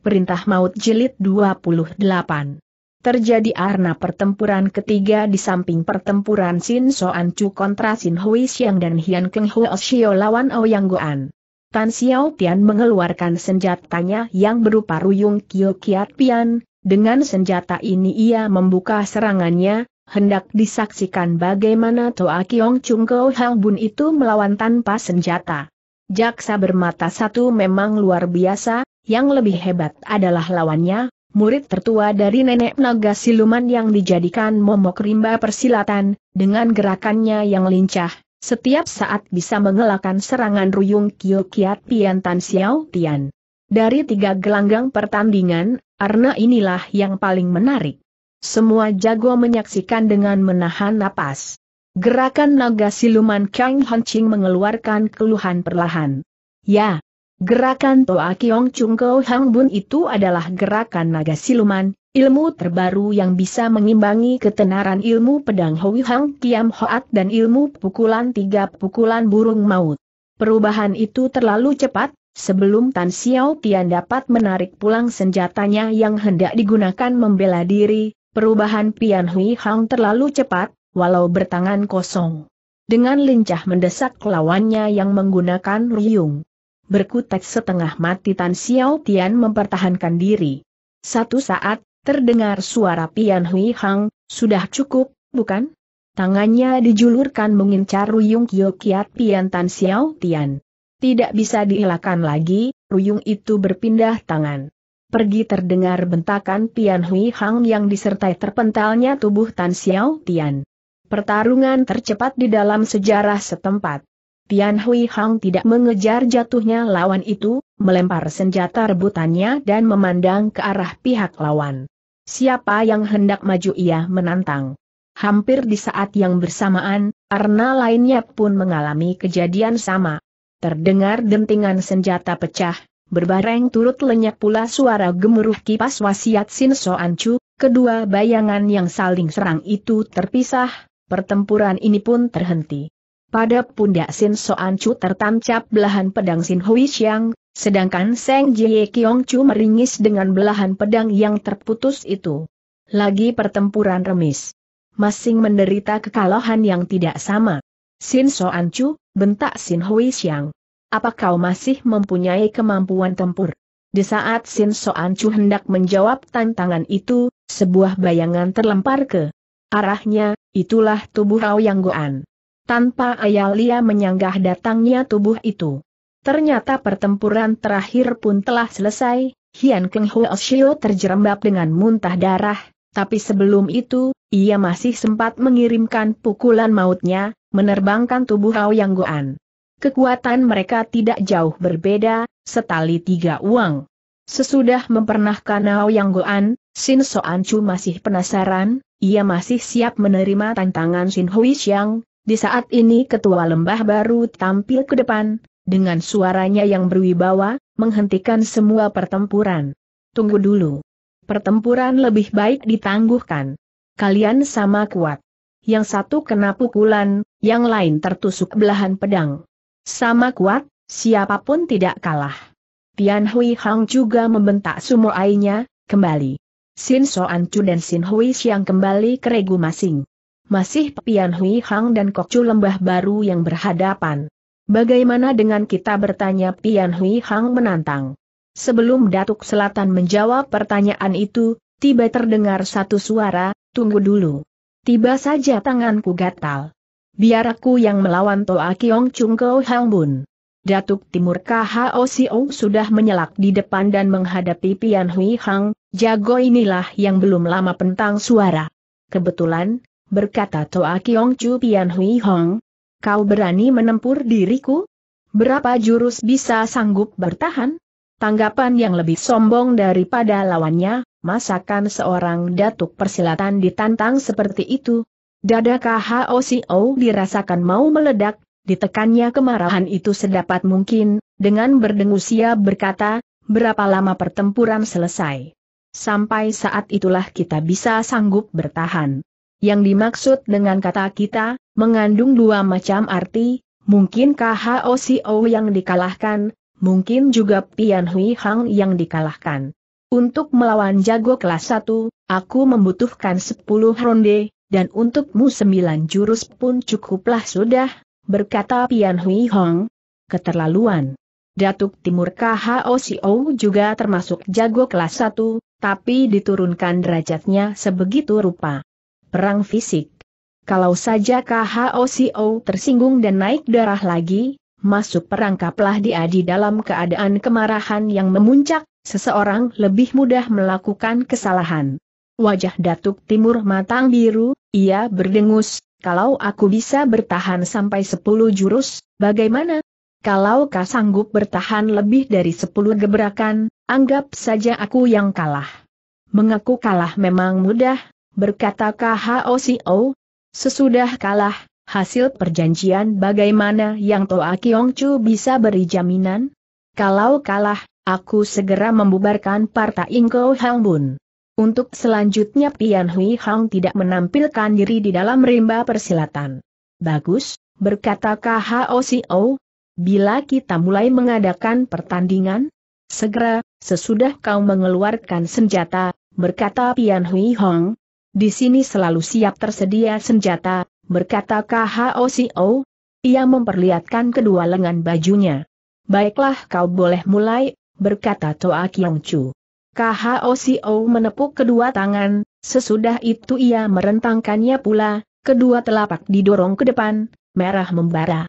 Perintah Maut Jilid 28. Terjadi arna pertempuran ketiga di samping pertempuran Sin Soan Chu kontra Sin Hui Xiang dan Hian Keng Huo Xiao lawan Ouyang Goan. Tan Xiao Tian mengeluarkan senjatanya yang berupa ruyung Kyo Kiat Pian, dengan senjata ini ia membuka serangannya, hendak disaksikan bagaimana Toa Kiong Chung Kau Hang Bun itu melawan tanpa senjata. Jaksa bermata satu memang luar biasa, yang lebih hebat adalah lawannya, murid tertua dari nenek naga siluman yang dijadikan momok rimba persilatan, dengan gerakannya yang lincah, setiap saat bisa mengelakkan serangan ruyung Kyo Kiat Pian Tan Xiao Tian. Dari tiga gelanggang pertandingan, Arna inilah yang paling menarik. Semua jago menyaksikan dengan menahan napas. Gerakan naga siluman Kang Hancing mengeluarkan keluhan perlahan. Ya, Gerakan Toa Kiong Chung Kau Hang Bun itu adalah gerakan naga siluman, ilmu terbaru yang bisa mengimbangi ketenaran ilmu pedang Hui Hang Kiam Hoat dan ilmu pukulan tiga pukulan burung maut. Perubahan itu terlalu cepat, sebelum Tan Xiao Tian dapat menarik pulang senjatanya yang hendak digunakan membela diri, perubahan Pian Hui Hang terlalu cepat, walau bertangan kosong. Dengan lincah mendesak lawannya yang menggunakan ruyung berkutat setengah mati Tan Xiao Tian mempertahankan diri. Satu saat, terdengar suara Pian Hui Hang, sudah cukup, bukan? Tangannya dijulurkan mengincar Ruyung Kyo Kiat Pian Tan Xiao Tian. Tidak bisa dielakkan lagi, Ruyung itu berpindah tangan. Pergi terdengar bentakan Pian Hui Hang yang disertai terpentalnya tubuh Tan Xiao Tian. Pertarungan tercepat di dalam sejarah setempat. Tian Hui Hang tidak mengejar jatuhnya lawan itu, melempar senjata rebutannya dan memandang ke arah pihak lawan. Siapa yang hendak maju ia menantang. Hampir di saat yang bersamaan, Arna lainnya pun mengalami kejadian sama. Terdengar dentingan senjata pecah, berbareng turut lenyap pula suara gemuruh kipas wasiat Sin So Chu. kedua bayangan yang saling serang itu terpisah, pertempuran ini pun terhenti. Pada pundak Sin Soan Chu tertancap belahan pedang Sin Hui Xiang, sedangkan Seng Jie Kiong Chu meringis dengan belahan pedang yang terputus itu. Lagi pertempuran remis. Masing menderita kekalahan yang tidak sama. Sin Soan Chu, bentak Sin Hui Xiang. Apa kau masih mempunyai kemampuan tempur? Di saat Sin Soan Chu hendak menjawab tantangan itu, sebuah bayangan terlempar ke arahnya, itulah tubuh Rao Yang Goan tanpa Ayalia menyanggah datangnya tubuh itu. Ternyata pertempuran terakhir pun telah selesai, Hian Keng Huo Shio terjerembab dengan muntah darah, tapi sebelum itu, ia masih sempat mengirimkan pukulan mautnya, menerbangkan tubuh Yang Goan. Kekuatan mereka tidak jauh berbeda, setali tiga uang. Sesudah mempernahkan Yang Goan, Sin Soan Chu masih penasaran, ia masih siap menerima tantangan Sin Hui Xiang, di saat ini ketua lembah baru tampil ke depan, dengan suaranya yang berwibawa, menghentikan semua pertempuran. Tunggu dulu. Pertempuran lebih baik ditangguhkan. Kalian sama kuat. Yang satu kena pukulan, yang lain tertusuk belahan pedang. Sama kuat, siapapun tidak kalah. Tian Hui Hang juga membentak sumo ainya kembali. Sin Soan Chu dan Sin Hui Xiang kembali ke regu masing masih Pian Hui Hang dan Kokcu Lembah Baru yang berhadapan. Bagaimana dengan kita bertanya Pian Hui Hang menantang. Sebelum Datuk Selatan menjawab pertanyaan itu, tiba terdengar satu suara, tunggu dulu. Tiba saja tanganku gatal. Biar aku yang melawan Toa Kiong Chung Kau Hang Bun. Datuk Timur KHOCO sudah menyelak di depan dan menghadapi Pian Hui Hang, jago inilah yang belum lama pentang suara. Kebetulan, berkata Toa Kiong Chu Pian Hui Hong. Kau berani menempur diriku? Berapa jurus bisa sanggup bertahan? Tanggapan yang lebih sombong daripada lawannya, masakan seorang datuk persilatan ditantang seperti itu? Dada KHOCO dirasakan mau meledak, ditekannya kemarahan itu sedapat mungkin, dengan berdengusia berkata, berapa lama pertempuran selesai. Sampai saat itulah kita bisa sanggup bertahan. Yang dimaksud dengan kata kita, mengandung dua macam arti, mungkin KHOCO yang dikalahkan, mungkin juga Pian Hui Hang yang dikalahkan. Untuk melawan jago kelas 1, aku membutuhkan 10 ronde, dan untukmu 9 jurus pun cukuplah sudah, berkata Pian Hui Hong. Keterlaluan. Datuk Timur KHOCO juga termasuk jago kelas 1, tapi diturunkan derajatnya sebegitu rupa perang fisik. Kalau saja KHOCO tersinggung dan naik darah lagi, masuk perangkaplah dia di dalam keadaan kemarahan yang memuncak, seseorang lebih mudah melakukan kesalahan. Wajah Datuk Timur matang biru, ia berdengus, kalau aku bisa bertahan sampai sepuluh jurus, bagaimana? Kalau kau sanggup bertahan lebih dari sepuluh gebrakan, anggap saja aku yang kalah. Mengaku kalah memang mudah, berkata KHOCO. Sesudah kalah, hasil perjanjian bagaimana yang Toa Kiong Chu bisa beri jaminan? Kalau kalah, aku segera membubarkan Parta Ingko Hang Bun. Untuk selanjutnya Pian Hui Hang tidak menampilkan diri di dalam rimba persilatan. Bagus, berkata KHOCO, bila kita mulai mengadakan pertandingan, segera, sesudah kau mengeluarkan senjata, berkata Pian Hui Hong, di sini selalu siap tersedia senjata, berkata KHOCO. Ia memperlihatkan kedua lengan bajunya. Baiklah kau boleh mulai, berkata Toa Kyong Chu. KHOCO menepuk kedua tangan, sesudah itu ia merentangkannya pula, kedua telapak didorong ke depan, merah membara.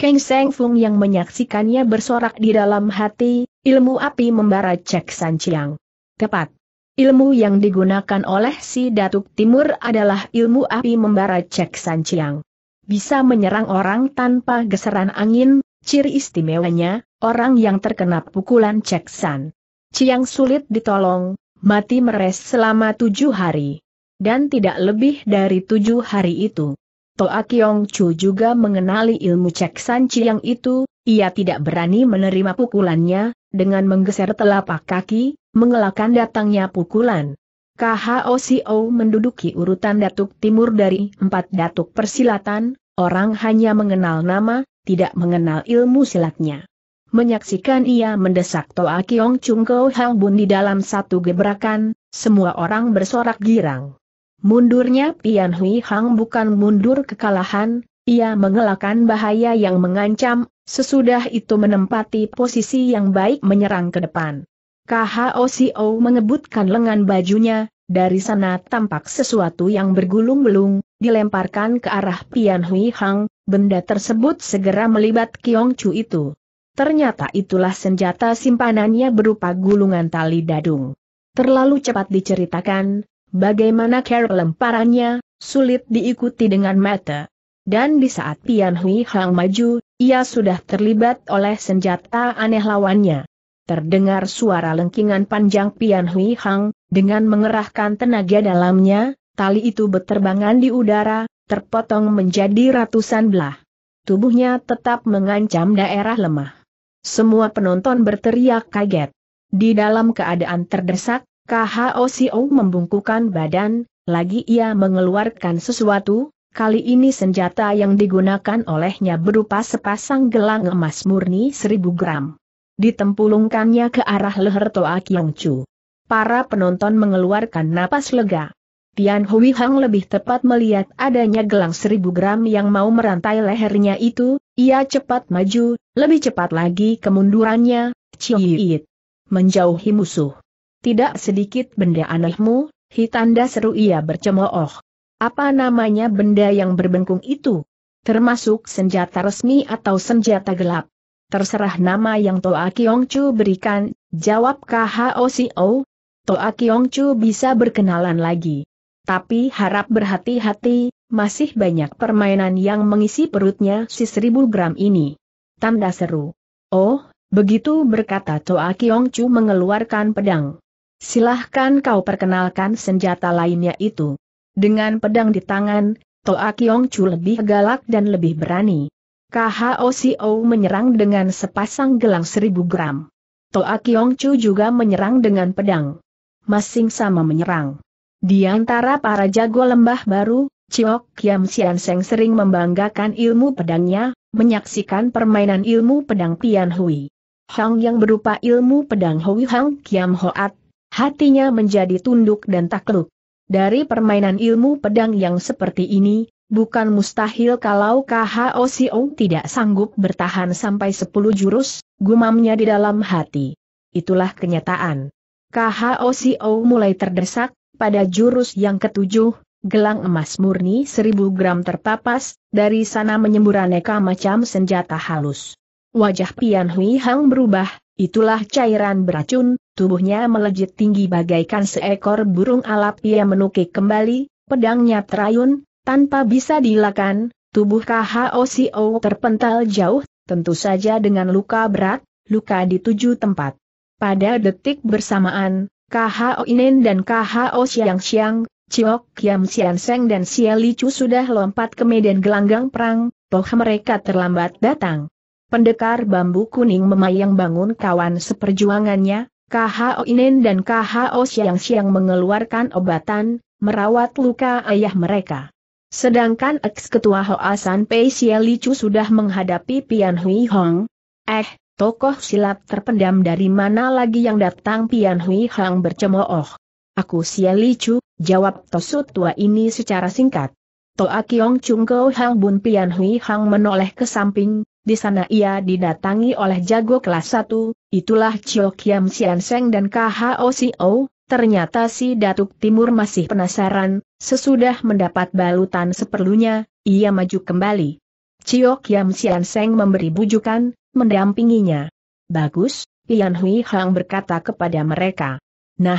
Keng Seng Fung yang menyaksikannya bersorak di dalam hati, ilmu api membara Cek San Chiang. Tepat. Ilmu yang digunakan oleh si Datuk Timur adalah ilmu api membara Cek Sanciang. Bisa menyerang orang tanpa geseran angin, ciri istimewanya, orang yang terkena pukulan Cek San. Ciang sulit ditolong, mati meres selama tujuh hari. Dan tidak lebih dari tujuh hari itu. Toa Kiong Chu juga mengenali ilmu cek San Chiang itu, ia tidak berani menerima pukulannya, dengan menggeser telapak kaki, mengelakkan datangnya pukulan. KHOCO menduduki urutan datuk timur dari empat datuk persilatan, orang hanya mengenal nama, tidak mengenal ilmu silatnya. Menyaksikan ia mendesak Toa Kiong Chung Kau Hang Bun di dalam satu gebrakan, semua orang bersorak girang. Mundurnya Pian Hui Hang bukan mundur kekalahan, ia mengelakkan bahaya yang mengancam, sesudah itu menempati posisi yang baik menyerang ke depan. KHOCO mengebutkan lengan bajunya, dari sana tampak sesuatu yang bergulung gulung dilemparkan ke arah Pian Hui Hang, benda tersebut segera melibat Kiong Chu itu. Ternyata itulah senjata simpanannya berupa gulungan tali dadung. Terlalu cepat diceritakan, Bagaimana cara lemparannya, sulit diikuti dengan mata. Dan di saat Pian Hui Hang maju, ia sudah terlibat oleh senjata aneh lawannya. Terdengar suara lengkingan panjang Pian Hui Hang, dengan mengerahkan tenaga dalamnya, tali itu berterbangan di udara, terpotong menjadi ratusan belah. Tubuhnya tetap mengancam daerah lemah. Semua penonton berteriak kaget. Di dalam keadaan terdesak, KHO Sio membungkukan badan, lagi ia mengeluarkan sesuatu, kali ini senjata yang digunakan olehnya berupa sepasang gelang emas murni seribu gram. Ditempulungkannya ke arah leher Toa Kiong Chu. Para penonton mengeluarkan napas lega. Tian Hui Hang lebih tepat melihat adanya gelang seribu gram yang mau merantai lehernya itu, ia cepat maju, lebih cepat lagi kemundurannya, Chiyit. Menjauhi musuh. Tidak sedikit benda anehmu, hitanda seru ia bercemooh. Apa namanya benda yang berbengkung itu? Termasuk senjata resmi atau senjata gelap? Terserah nama yang Toa Chu berikan, jawab KHOCO. Toa Chu bisa berkenalan lagi. Tapi harap berhati-hati, masih banyak permainan yang mengisi perutnya si seribu gram ini. Tanda seru. Oh, begitu berkata Toa Chu mengeluarkan pedang. Silahkan kau perkenalkan senjata lainnya itu. Dengan pedang di tangan, Toa Kiong Chu lebih galak dan lebih berani. KHOCO menyerang dengan sepasang gelang seribu gram. Toa Kiong Chu juga menyerang dengan pedang. Masing sama menyerang. Di antara para jago lembah baru, Ciok Kiam Sian Seng sering membanggakan ilmu pedangnya, menyaksikan permainan ilmu pedang Pian Hui. Hang yang berupa ilmu pedang Hui Hang Kiam Hoat Hatinya menjadi tunduk dan takluk. Dari permainan ilmu pedang yang seperti ini, bukan mustahil kalau KHO Siong tidak sanggup bertahan sampai 10 jurus, gumamnya di dalam hati. Itulah kenyataan. KHO Siong mulai terdesak, pada jurus yang ketujuh, gelang emas murni 1000 gram terpapas, dari sana menyembur aneka macam senjata halus. Wajah Pian Hui Hang berubah, Itulah cairan beracun, tubuhnya melejit tinggi bagaikan seekor burung alap ia menukik kembali, pedangnya terayun, tanpa bisa dilakukan. tubuh KHOCO terpental jauh, tentu saja dengan luka berat, luka di tujuh tempat. Pada detik bersamaan, KHO Inen dan KHO Siang Siang, Ciok Kiam Sian Seng dan Sia Licu sudah lompat ke medan gelanggang perang, toh mereka terlambat datang. Pendekar bambu kuning memayang bangun kawan seperjuangannya, KHO Inen dan KHO Siang Siang mengeluarkan obatan, merawat luka ayah mereka. Sedangkan ex-ketua Hoa San Pei Li Chu sudah menghadapi Pian Hui Hong. Eh, tokoh silat terpendam dari mana lagi yang datang Pian Hui Hong bercemooh. Aku Li Chu, jawab Tosut tua ini secara singkat. Toa Kiong Chung Kau Hang Bun Pian Hui Hang menoleh ke samping, di sana ia didatangi oleh jago kelas 1, itulah Chio Kiam Sian Seng dan KHO Sio, ternyata si Datuk Timur masih penasaran, sesudah mendapat balutan seperlunya, ia maju kembali. Chio Kiam Sian Seng memberi bujukan, mendampinginya. Bagus, Pian Hui Hang berkata kepada mereka. Nah,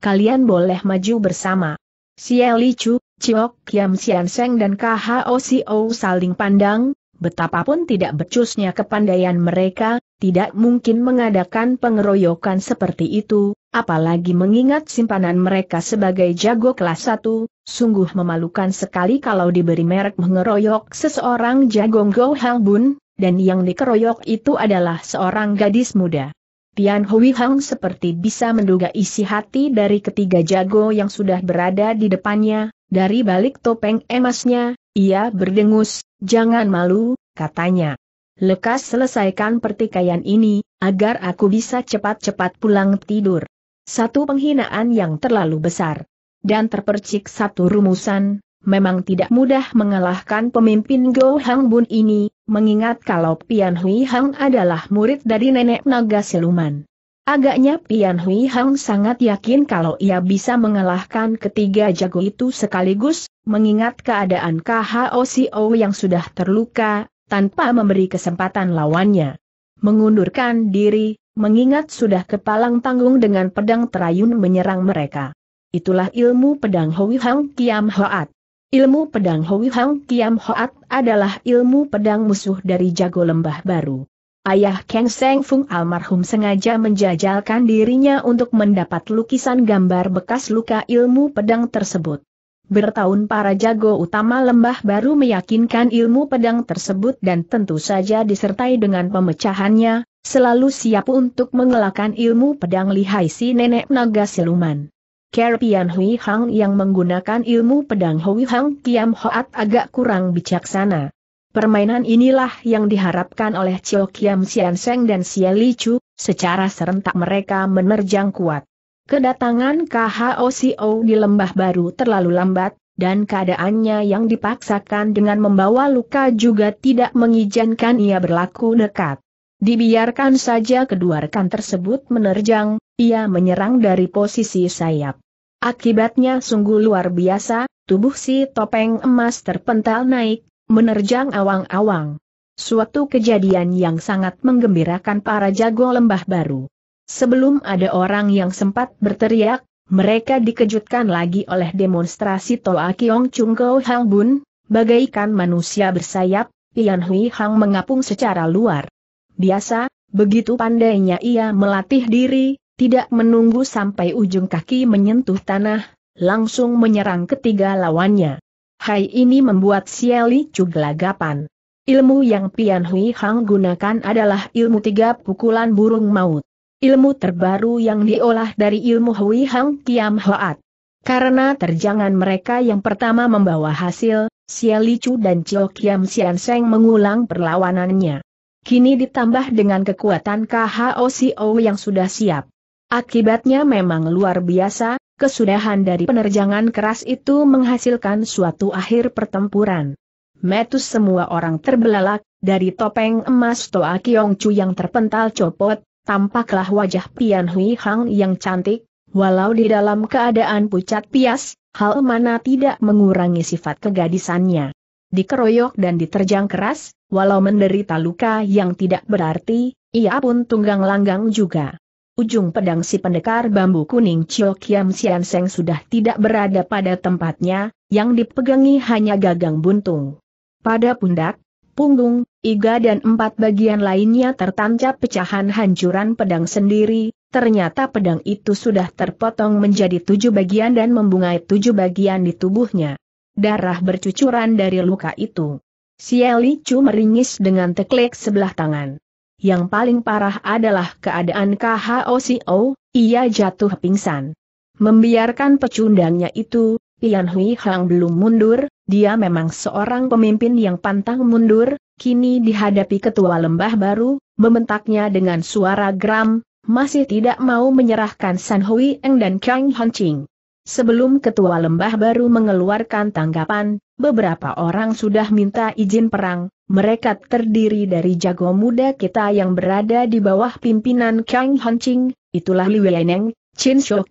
kalian boleh maju bersama. Xie Li Chu, Chiok Kiam Sian Seng dan KHO Sio saling pandang, betapapun tidak becusnya kepandaian mereka, tidak mungkin mengadakan pengeroyokan seperti itu, apalagi mengingat simpanan mereka sebagai jago kelas 1, sungguh memalukan sekali kalau diberi merek mengeroyok seseorang jago Go Bun, dan yang dikeroyok itu adalah seorang gadis muda. Tian Hui Hang seperti bisa menduga isi hati dari ketiga jago yang sudah berada di depannya, dari balik topeng emasnya, ia berdengus, Jangan malu, katanya. Lekas selesaikan pertikaian ini, agar aku bisa cepat-cepat pulang tidur. Satu penghinaan yang terlalu besar. Dan terpercik satu rumusan, memang tidak mudah mengalahkan pemimpin Go Hang Bun ini, mengingat kalau Pian Hui Hang adalah murid dari nenek naga siluman. Agaknya Pian Hui Hang sangat yakin kalau ia bisa mengalahkan ketiga jago itu sekaligus, mengingat keadaan KHO yang sudah terluka, tanpa memberi kesempatan lawannya. Mengundurkan diri, mengingat sudah kepalang tanggung dengan pedang terayun menyerang mereka. Itulah ilmu pedang Hui Hang Kiam Hoat. Ilmu pedang Hui Hang Kiam Hoat adalah ilmu pedang musuh dari jago lembah baru. Ayah Kang Seng Fung almarhum sengaja menjajalkan dirinya untuk mendapat lukisan gambar bekas luka ilmu pedang tersebut. Bertahun para jago utama lembah baru meyakinkan ilmu pedang tersebut dan tentu saja disertai dengan pemecahannya, selalu siap untuk mengelakkan ilmu pedang lihai si nenek naga siluman. Kerpian Hui Hang yang menggunakan ilmu pedang Hui Hang Kiam Hoat agak kurang bijaksana. Permainan inilah yang diharapkan oleh Chiu Kiam Sian Seng dan Xie Li Chu, secara serentak mereka menerjang kuat. Kedatangan KHOCO di lembah baru terlalu lambat, dan keadaannya yang dipaksakan dengan membawa luka juga tidak mengizinkan ia berlaku dekat. Dibiarkan saja kedua rekan tersebut menerjang, ia menyerang dari posisi sayap. Akibatnya sungguh luar biasa, tubuh si topeng emas terpental naik, menerjang awang-awang. Suatu kejadian yang sangat menggembirakan para jago lembah baru. Sebelum ada orang yang sempat berteriak, mereka dikejutkan lagi oleh demonstrasi Toa Kiong Chung Kau Hang Bun, bagaikan manusia bersayap, Pian Hui Hang mengapung secara luar. Biasa, begitu pandainya ia melatih diri, tidak menunggu sampai ujung kaki menyentuh tanah, langsung menyerang ketiga lawannya. Hai ini membuat Sieli Chu gelagapan. Ilmu yang Pian Hui Hang gunakan adalah ilmu tiga pukulan burung maut. Ilmu terbaru yang diolah dari ilmu Hui Hang Kiam Hoat. Karena terjangan mereka yang pertama membawa hasil, Sieli Chu dan Chio Kiam Sian Seng mengulang perlawanannya. Kini ditambah dengan kekuatan KHOCO yang sudah siap. Akibatnya memang luar biasa, kesudahan dari penerjangan keras itu menghasilkan suatu akhir pertempuran. Metus semua orang terbelalak, dari topeng emas Toa Kiong Chu yang terpental copot, tampaklah wajah Pian Hui Hang yang cantik, walau di dalam keadaan pucat pias, hal mana tidak mengurangi sifat kegadisannya. Dikeroyok dan diterjang keras, walau menderita luka yang tidak berarti, ia pun tunggang langgang juga. Ujung pedang si pendekar bambu kuning Chio Kiam Sian Seng sudah tidak berada pada tempatnya, yang dipegangi hanya gagang buntung. Pada pundak, punggung, iga dan empat bagian lainnya tertancap pecahan hancuran pedang sendiri, ternyata pedang itu sudah terpotong menjadi tujuh bagian dan membungai tujuh bagian di tubuhnya. Darah bercucuran dari luka itu. Sieli Chu meringis dengan teklek sebelah tangan yang paling parah adalah keadaan KHOCO, ia jatuh pingsan. Membiarkan pecundangnya itu, Tian Hui Hang belum mundur, dia memang seorang pemimpin yang pantang mundur, kini dihadapi ketua lembah baru, membentaknya dengan suara geram, masih tidak mau menyerahkan San Hui Eng dan Kang Hon Ching. Sebelum ketua lembah baru mengeluarkan tanggapan, beberapa orang sudah minta izin perang, mereka terdiri dari jago muda kita yang berada di bawah pimpinan Kang Hanching, itulah Li Weneng, Chin Chu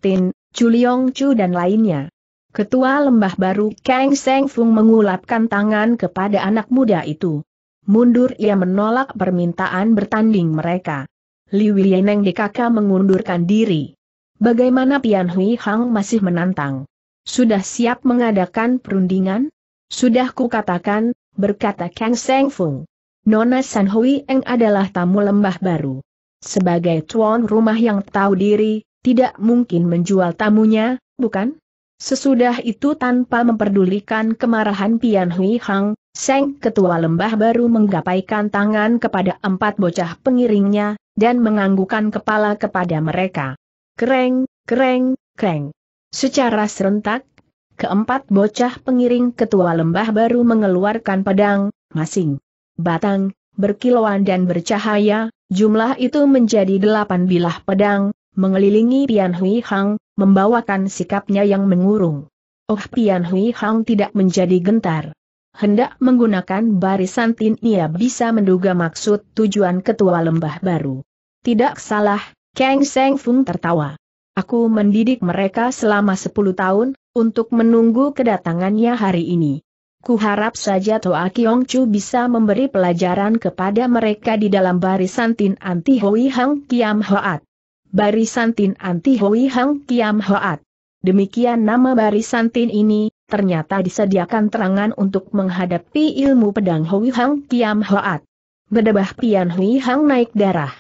Chuliong Chu dan lainnya. Ketua lembah baru Kang Seng Fung mengulapkan tangan kepada anak muda itu. Mundur ia menolak permintaan bertanding mereka. Li Weneng di mengundurkan diri. Bagaimana Pian Hui Hang masih menantang? Sudah siap mengadakan perundingan? Sudah kukatakan, berkata Kang Seng Fung. Nona San Hui Eng adalah tamu lembah baru. Sebagai tuan rumah yang tahu diri, tidak mungkin menjual tamunya, bukan? Sesudah itu tanpa memperdulikan kemarahan Pian Hui Hang, Seng Ketua Lembah baru menggapaikan tangan kepada empat bocah pengiringnya, dan menganggukan kepala kepada mereka. Kreng, kreng, kreng. Secara serentak, keempat bocah pengiring ketua lembah baru mengeluarkan pedang, masing. Batang, berkilauan dan bercahaya, jumlah itu menjadi delapan bilah pedang, mengelilingi Pian Hui Hang, membawakan sikapnya yang mengurung. Oh Pian Hui Hang tidak menjadi gentar. Hendak menggunakan barisan tin ia bisa menduga maksud tujuan ketua lembah baru. Tidak salah, Kang Seng Fung tertawa. Aku mendidik mereka selama 10 tahun, untuk menunggu kedatangannya hari ini. Kuharap saja Toa Kiong Chu bisa memberi pelajaran kepada mereka di dalam barisan Tin Anti Hoi Hang Kiam Hoat. Barisan Tin Anti Hoi Hang Kiam Hoat. Demikian nama barisan Tin ini, ternyata disediakan terangan untuk menghadapi ilmu pedang Hoi Hang Kiam Hoat. Bedebah Pian Hui Hang naik darah.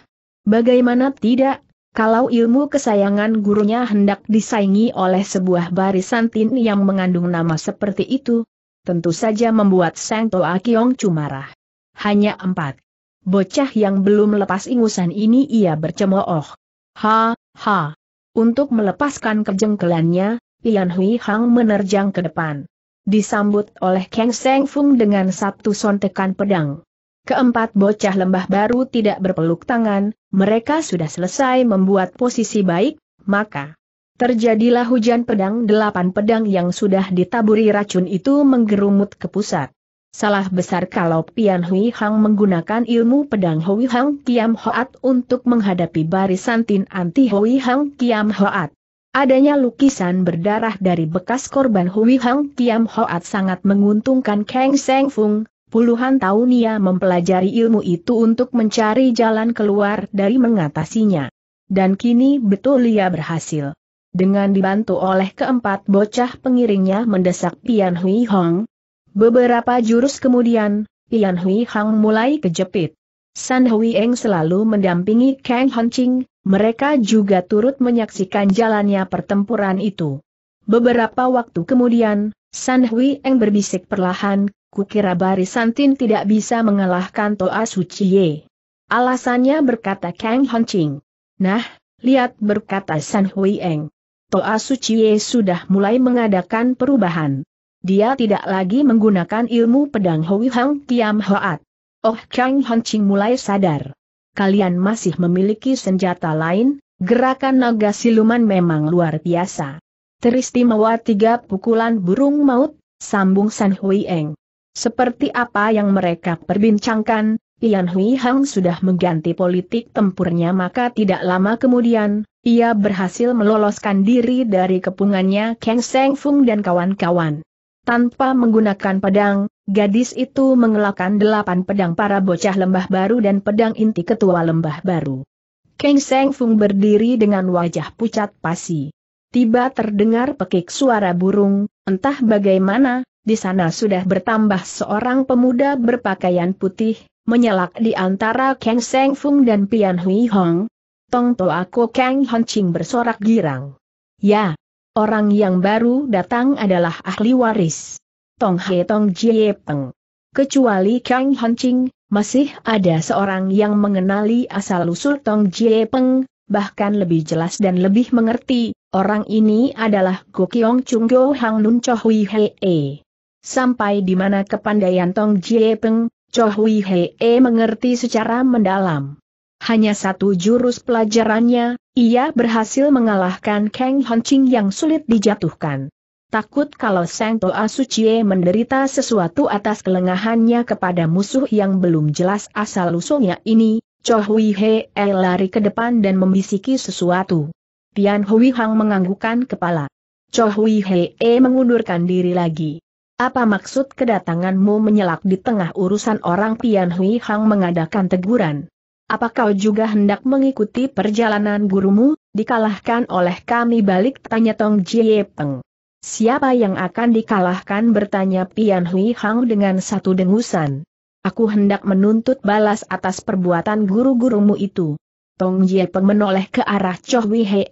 Bagaimana tidak, kalau ilmu kesayangan gurunya hendak disaingi oleh sebuah barisan tin yang mengandung nama seperti itu, tentu saja membuat Sang Toa Kiong cumarah. Hanya empat. Bocah yang belum lepas ingusan ini ia bercemooh. Ha, ha. Untuk melepaskan kejengkelannya, Pian Hui Hang menerjang ke depan. Disambut oleh Kang Seng Fung dengan satu sontekan pedang. Keempat bocah lembah baru tidak berpeluk tangan, mereka sudah selesai membuat posisi baik, maka terjadilah hujan pedang delapan pedang yang sudah ditaburi racun itu menggerumut ke pusat. Salah besar kalau Pian Hui Hang menggunakan ilmu pedang Hui Hang Kiam Hoat untuk menghadapi barisan tin anti Hui Hang Kiam Hoat. Adanya lukisan berdarah dari bekas korban Hui Hang Kiam Hoat sangat menguntungkan Kang Seng Fung, Puluhan tahun ia mempelajari ilmu itu untuk mencari jalan keluar dari mengatasinya. Dan kini betul ia berhasil. Dengan dibantu oleh keempat bocah pengiringnya mendesak Pian Hui Hong. Beberapa jurus kemudian, Pian Hui Hong mulai kejepit. San Hui Eng selalu mendampingi Kang Hon Ching, mereka juga turut menyaksikan jalannya pertempuran itu. Beberapa waktu kemudian, San Hui Eng berbisik perlahan, kukira barisan tin tidak bisa mengalahkan Toa Suciye. Alasannya berkata Kang Honching. Nah, lihat berkata San Huieng. Toa Suciye sudah mulai mengadakan perubahan. Dia tidak lagi menggunakan ilmu pedang Hui Hang Tiam Hoat. Oh Kang Honching mulai sadar. Kalian masih memiliki senjata lain, gerakan naga siluman memang luar biasa. Teristimewa tiga pukulan burung maut, sambung San Hui Eng. Seperti apa yang mereka perbincangkan, Ian Hui Hang sudah mengganti politik tempurnya maka tidak lama kemudian, ia berhasil meloloskan diri dari kepungannya Kang Seng Fung dan kawan-kawan. Tanpa menggunakan pedang, gadis itu mengelakkan delapan pedang para bocah lembah baru dan pedang inti ketua lembah baru. Kang Seng Fung berdiri dengan wajah pucat pasi. Tiba terdengar pekik suara burung, entah bagaimana, di sana sudah bertambah seorang pemuda berpakaian putih, menyelak di antara Kang Seng Fung dan Pian Hui Hong. Tong To Aku Kang Hon Ching bersorak girang. Ya, orang yang baru datang adalah ahli waris. Tong He Tong Jie Peng. Kecuali Kang Hon Ching, masih ada seorang yang mengenali asal-usul Tong Jie Peng, bahkan lebih jelas dan lebih mengerti, orang ini adalah Gokyong Chung Go Hang Nun Cho Hui Hee. Sampai di mana kepandaian Tong Jie Peng, Cho Hui e mengerti secara mendalam. Hanya satu jurus pelajarannya, ia berhasil mengalahkan Kang Honching yang sulit dijatuhkan. Takut kalau Sang Toa Sucie menderita sesuatu atas kelengahannya kepada musuh yang belum jelas asal-usulnya ini, Cho Hui He eh, lari ke depan dan membisiki sesuatu. Tian Hui Hang menganggukkan kepala. Cho Hui He eh, mengundurkan diri lagi. Apa maksud kedatanganmu menyelak di tengah urusan orang Pian Hui Hang mengadakan teguran? Apa kau juga hendak mengikuti perjalanan gurumu, dikalahkan oleh kami balik tanya Tong Jie Peng. Siapa yang akan dikalahkan bertanya Pian Hui Hang dengan satu dengusan. Aku hendak menuntut balas atas perbuatan guru-gurumu itu. Tong Jie Peng menoleh ke arah Choh Wei He,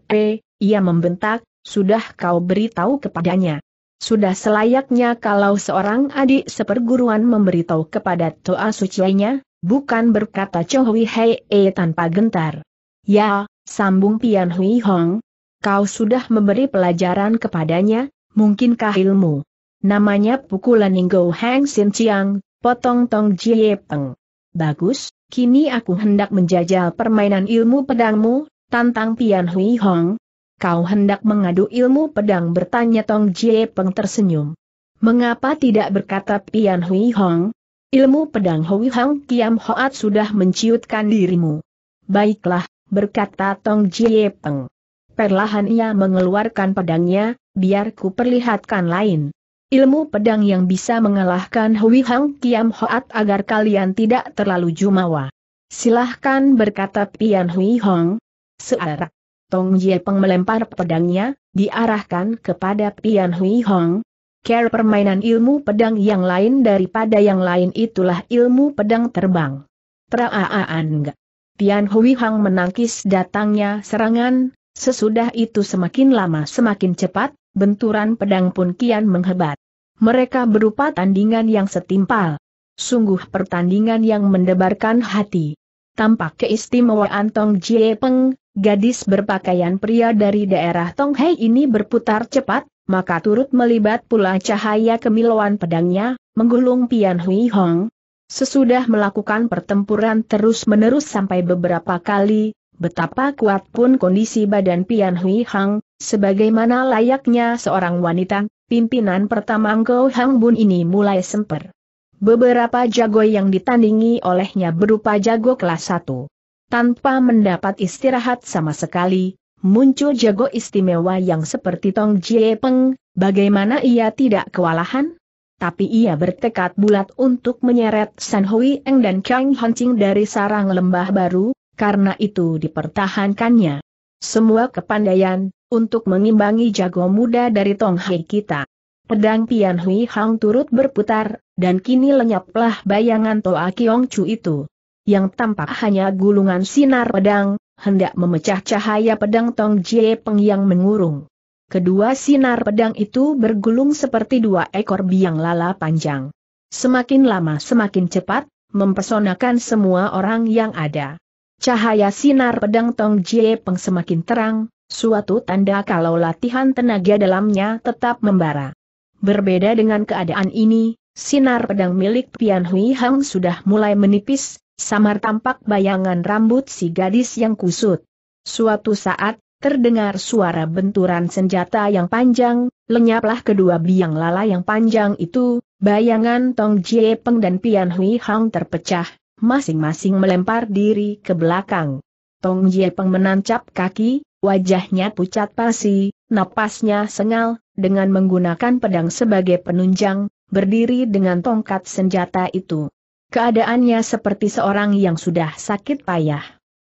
ia membentak, sudah kau beritahu kepadanya. Sudah selayaknya kalau seorang adik seperguruan memberitahu kepada Toa Sucinya, bukan berkata Hui Hei e tanpa gentar. Ya, sambung Pian Hui Hong, kau sudah memberi pelajaran kepadanya, mungkinkah ilmu? Namanya pukulan Ninggo Hang Sin Chiang, potong Tong Jie Peng. Bagus, kini aku hendak menjajal permainan ilmu pedangmu, tantang Pian Hui Hong, Kau hendak mengadu ilmu pedang bertanya Tong Jie Peng tersenyum. Mengapa tidak berkata Pian Hui Hong? Ilmu pedang Hui Hong Kiam Hoat sudah menciutkan dirimu. Baiklah, berkata Tong Jie Peng. Perlahan ia mengeluarkan pedangnya, biar ku perlihatkan lain. Ilmu pedang yang bisa mengalahkan Hui Hong Kiam Hoat agar kalian tidak terlalu jumawa. Silahkan berkata Pian Hui Hong. Searak. Tong Jie Peng melempar pedangnya, diarahkan kepada Pian Hui Hong. Care permainan ilmu pedang yang lain daripada yang lain itulah ilmu pedang terbang. Teraaan enggak. Tian Hui Hong menangkis datangnya serangan, sesudah itu semakin lama semakin cepat, benturan pedang pun kian menghebat. Mereka berupa tandingan yang setimpal. Sungguh pertandingan yang mendebarkan hati. Tampak keistimewaan Tong Jie Peng, Gadis berpakaian pria dari daerah Tonghai ini berputar cepat, maka turut melibat pula cahaya kemilauan pedangnya, menggulung Pian Hui Hong. Sesudah melakukan pertempuran terus-menerus sampai beberapa kali, betapa kuat pun kondisi badan Pian Hui Hong, sebagaimana layaknya seorang wanita, pimpinan pertama Go Hang Bun ini mulai semper. Beberapa jago yang ditandingi olehnya berupa jago kelas 1. Tanpa mendapat istirahat sama sekali, muncul jago istimewa yang seperti Tong Jie Peng, bagaimana ia tidak kewalahan? Tapi ia bertekad bulat untuk menyeret San Hui Eng dan Kang Hancing dari sarang lembah baru, karena itu dipertahankannya. Semua kepandaian, untuk mengimbangi jago muda dari Tong Hai kita. Pedang Pian Hui Hang turut berputar, dan kini lenyaplah bayangan Toa Kiong Chu itu yang tampak hanya gulungan sinar pedang, hendak memecah cahaya pedang Tong Jie Peng yang mengurung. Kedua sinar pedang itu bergulung seperti dua ekor biang lala panjang. Semakin lama semakin cepat, mempesonakan semua orang yang ada. Cahaya sinar pedang Tong Jie Peng semakin terang, suatu tanda kalau latihan tenaga dalamnya tetap membara. Berbeda dengan keadaan ini, sinar pedang milik Pian Hui Hang sudah mulai menipis, samar tampak bayangan rambut si gadis yang kusut. Suatu saat, terdengar suara benturan senjata yang panjang, lenyaplah kedua biang lala yang panjang itu, bayangan Tong Jie Peng dan Pian Hui Hang terpecah, masing-masing melempar diri ke belakang. Tong Jie Peng menancap kaki, wajahnya pucat pasi, napasnya sengal, dengan menggunakan pedang sebagai penunjang, berdiri dengan tongkat senjata itu. Keadaannya seperti seorang yang sudah sakit payah.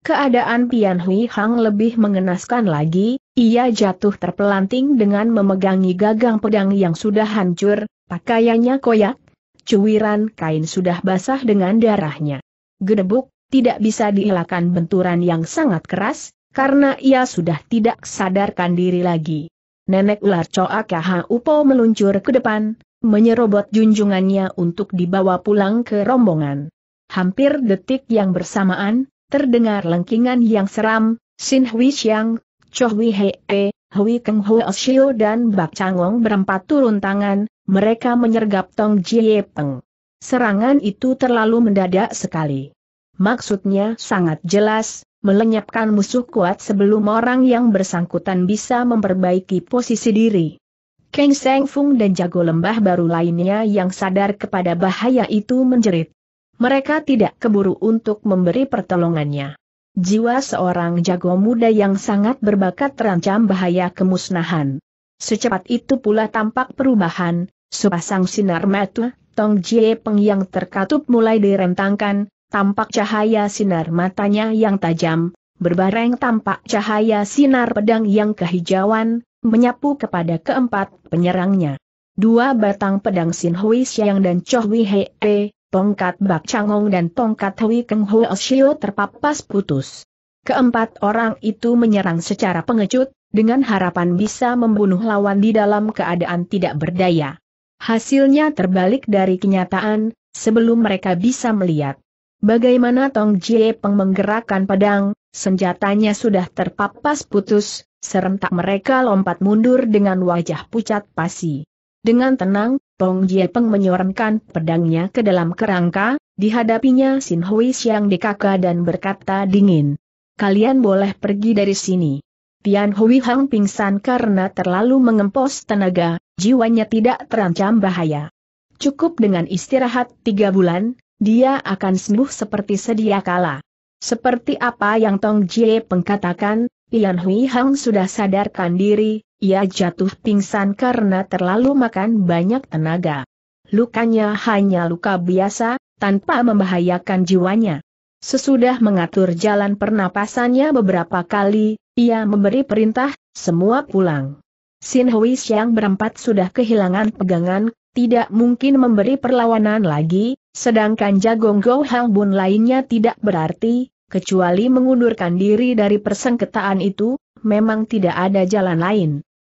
Keadaan Pian Hui Hang lebih mengenaskan lagi, ia jatuh terpelanting dengan memegangi gagang pedang yang sudah hancur, pakaiannya koyak, cuiran kain sudah basah dengan darahnya. Gedebuk, tidak bisa dielakkan benturan yang sangat keras, karena ia sudah tidak sadarkan diri lagi. Nenek ular Coa Kha Upo meluncur ke depan, menyerobot junjungannya untuk dibawa pulang ke rombongan. Hampir detik yang bersamaan, terdengar lengkingan yang seram, Sin Hui Xiang, Cho Hui Hei, Hui Keng Hui Xiu dan Bak Changong berempat turun tangan, mereka menyergap Tong Jie Peng. Serangan itu terlalu mendadak sekali. Maksudnya sangat jelas, melenyapkan musuh kuat sebelum orang yang bersangkutan bisa memperbaiki posisi diri. Keng Seng Fung dan jago lembah baru lainnya yang sadar kepada bahaya itu menjerit. Mereka tidak keburu untuk memberi pertolongannya. Jiwa seorang jago muda yang sangat berbakat terancam bahaya kemusnahan. Secepat itu pula tampak perubahan, sepasang sinar mata, Tong Jie Peng yang terkatup mulai direntangkan, tampak cahaya sinar matanya yang tajam, berbareng tampak cahaya sinar pedang yang kehijauan, menyapu kepada keempat penyerangnya. Dua batang pedang Sin Hui Xiang dan Cho Hui He, tongkat Bak Changong dan tongkat Hui Keng Ho Shio terpapas putus. Keempat orang itu menyerang secara pengecut, dengan harapan bisa membunuh lawan di dalam keadaan tidak berdaya. Hasilnya terbalik dari kenyataan, sebelum mereka bisa melihat. Bagaimana Tong Jie Peng menggerakkan pedang, senjatanya sudah terpapas putus, serentak mereka lompat mundur dengan wajah pucat pasi. Dengan tenang, Tong Jie Peng menyorongkan pedangnya ke dalam kerangka, dihadapinya Sin Hui Xiang dikaka dan berkata dingin. Kalian boleh pergi dari sini. Tian Hui Hang pingsan karena terlalu mengempos tenaga, jiwanya tidak terancam bahaya. Cukup dengan istirahat tiga bulan, dia akan sembuh seperti sedia kala. Seperti apa yang Tong Jie pengkatakan, katakan, Hui Hang sudah sadarkan diri, ia jatuh pingsan karena terlalu makan banyak tenaga. Lukanya hanya luka biasa, tanpa membahayakan jiwanya. Sesudah mengatur jalan pernapasannya beberapa kali, ia memberi perintah, semua pulang. Sin Hui yang berempat sudah kehilangan pegangan, tidak mungkin memberi perlawanan lagi, Sedangkan Jagong Go Hang Bun lainnya tidak berarti, kecuali mengundurkan diri dari persengketaan itu, memang tidak ada jalan lain.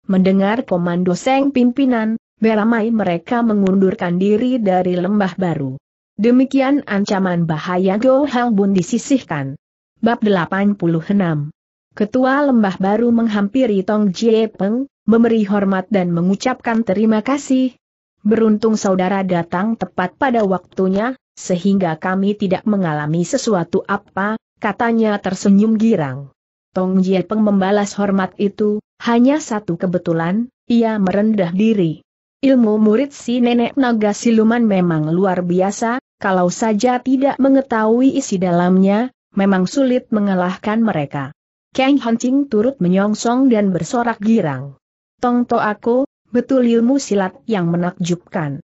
Mendengar komando Seng pimpinan, beramai mereka mengundurkan diri dari lembah baru. Demikian ancaman bahaya Go Hang Bun disisihkan. Bab 86 Ketua Lembah Baru menghampiri Tong Jie Peng, memberi hormat dan mengucapkan terima kasih, Beruntung saudara datang tepat pada waktunya, sehingga kami tidak mengalami sesuatu apa, katanya tersenyum girang. Tong Jie Peng membalas hormat itu, hanya satu kebetulan, ia merendah diri. Ilmu murid si nenek naga siluman memang luar biasa, kalau saja tidak mengetahui isi dalamnya, memang sulit mengalahkan mereka. Kang Hancing turut menyongsong dan bersorak girang. Tong to aku, betul ilmu silat yang menakjubkan.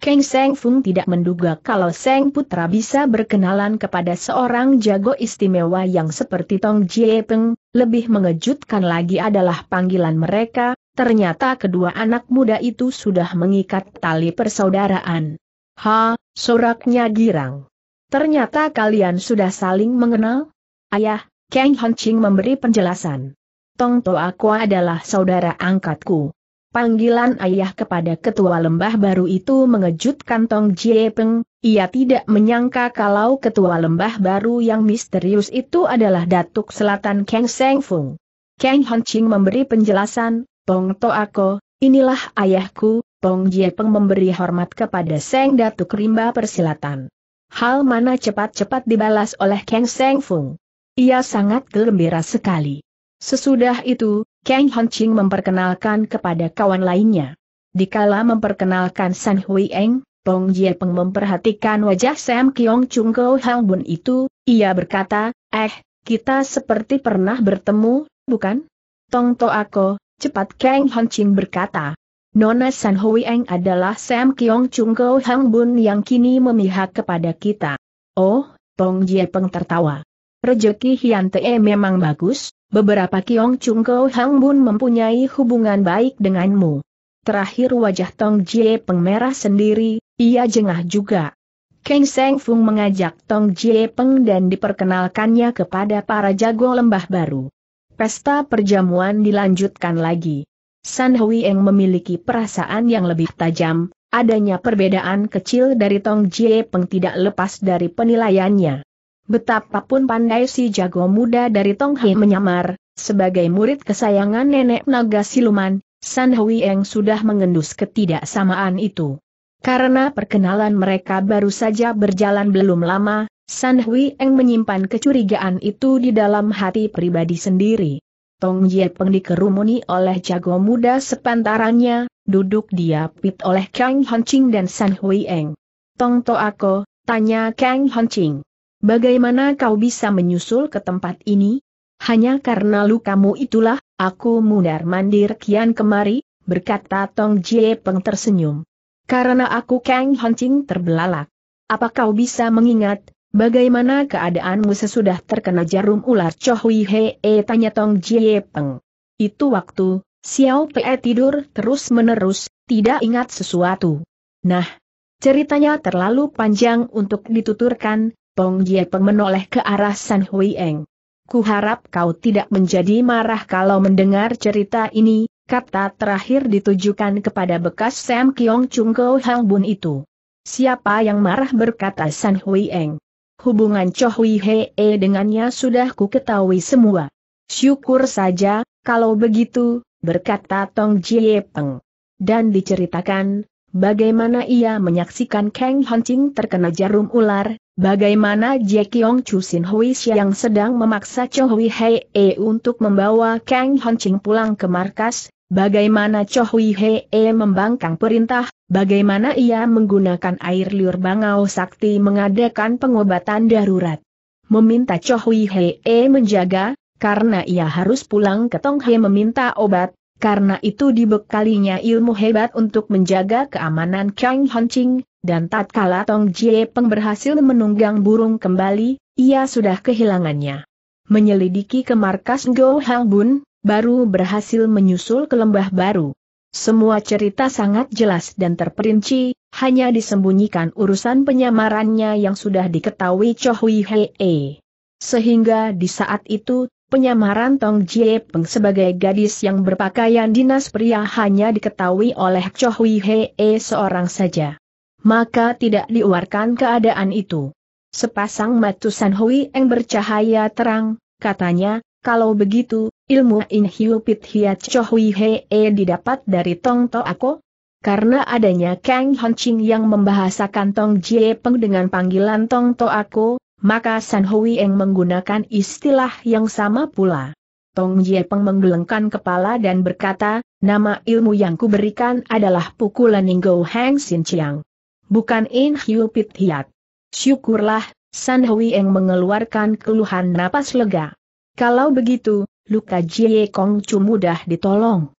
Keng Seng Fung tidak menduga kalau Seng Putra bisa berkenalan kepada seorang jago istimewa yang seperti Tong Jie Peng, lebih mengejutkan lagi adalah panggilan mereka, ternyata kedua anak muda itu sudah mengikat tali persaudaraan. Ha, soraknya girang. Ternyata kalian sudah saling mengenal? Ayah, Kang Hong Ching memberi penjelasan. Tong Toa Kua adalah saudara angkatku. Panggilan ayah kepada ketua lembah baru itu mengejutkan Tong Jie Peng, ia tidak menyangka kalau ketua lembah baru yang misterius itu adalah Datuk Selatan Kang Seng Fung. Kang Hon Ching memberi penjelasan, Pong To Ako, inilah ayahku, Tong Jie Peng memberi hormat kepada Seng Datuk Rimba Persilatan. Hal mana cepat-cepat dibalas oleh Kang Seng Fung. Ia sangat gembira sekali. Sesudah itu, Kang Ching memperkenalkan kepada kawan lainnya. Dikala memperkenalkan San Hui Eng, Pong Jie Peng memperhatikan wajah Sam Kiong Chung Kau Hang Bun itu, ia berkata, eh, kita seperti pernah bertemu, bukan? Tong To Ako, cepat Kang Ching berkata. Nona San Hui Eng adalah Sam Kiong Chung Kau Hang Bun yang kini memihak kepada kita. Oh, Pong Jie Peng tertawa. Rejeki Hian Te memang bagus, Beberapa Kiong Chung Kau Hang Bun mempunyai hubungan baik denganmu. Terakhir wajah Tong Jie Peng merah sendiri, ia jengah juga. Kang Seng Fung mengajak Tong Jie Peng dan diperkenalkannya kepada para jago lembah baru. Pesta perjamuan dilanjutkan lagi. San Hui Eng memiliki perasaan yang lebih tajam, adanya perbedaan kecil dari Tong Jie Peng tidak lepas dari penilaiannya. Betapapun pandai si jago muda dari Tonghe menyamar, sebagai murid kesayangan nenek naga siluman, San Hui Eng sudah mengendus ketidaksamaan itu. Karena perkenalan mereka baru saja berjalan belum lama, San Hui Eng menyimpan kecurigaan itu di dalam hati pribadi sendiri. Tong Ye Peng dikerumuni oleh jago muda sepantarannya, duduk diapit oleh Kang Ching dan San Hui Eng. Tong To Ako, tanya Kang Ching. Bagaimana kau bisa menyusul ke tempat ini? Hanya karena lukamu itulah, aku mundar-mandir kian kemari, berkata Tong Jie Peng tersenyum. Karena aku Kang Hancing terbelalak. Apa kau bisa mengingat, bagaimana keadaanmu sesudah terkena jarum ular Chohui Hee tanya Tong Jie Peng. Itu waktu, Xiao Pe tidur terus-menerus, tidak ingat sesuatu. Nah, ceritanya terlalu panjang untuk dituturkan, Tong Jie Peng menoleh ke arah San Hui Eng. Kuharap kau tidak menjadi marah kalau mendengar cerita ini, kata terakhir ditujukan kepada bekas Sam Kiong Chung Kau Hang Bun itu. Siapa yang marah berkata San Hui Eng. Hubungan Cho Hui He e dengannya sudah ku ketahui semua. Syukur saja, kalau begitu, berkata Tong Jie Peng. Dan diceritakan, bagaimana ia menyaksikan Kang Hancing terkena jarum ular, Bagaimana Jekyong Sin Hui yang sedang memaksa Cho Hui Hei -e untuk membawa Kang Hon Ching pulang ke markas, bagaimana Cho Hui Hei -e membangkang perintah, bagaimana ia menggunakan air liur bangau sakti mengadakan pengobatan darurat. Meminta Cho Hui Hei -e menjaga, karena ia harus pulang ke Tong Tonghe meminta obat, karena itu dibekalinya ilmu hebat untuk menjaga keamanan Kang Hon Ching dan tatkala Tong Jie Peng berhasil menunggang burung kembali, ia sudah kehilangannya. Menyelidiki ke markas Go Bun, baru berhasil menyusul ke lembah baru. Semua cerita sangat jelas dan terperinci, hanya disembunyikan urusan penyamarannya yang sudah diketahui Cho Hui Hei. E. Sehingga di saat itu, penyamaran Tong Jie Peng sebagai gadis yang berpakaian dinas pria hanya diketahui oleh Cho Hui Hei e seorang saja maka tidak diuarkan keadaan itu. Sepasang mata San yang bercahaya terang, katanya, kalau begitu, ilmu In Hiu Pit Hiat Cho Hui e didapat dari Tong To Ako? Karena adanya Kang Hon Ching yang membahasakan Tong Jie Peng dengan panggilan Tong To Ako, maka San Hui menggunakan istilah yang sama pula. Tong Jie Peng menggelengkan kepala dan berkata, nama ilmu yang kuberikan adalah pukulan Ninggo Hang Sin Chiang bukan In Hiu Pit Hiat. Syukurlah, San Hui yang mengeluarkan keluhan napas lega. Kalau begitu, luka Jie Kong Chu mudah ditolong.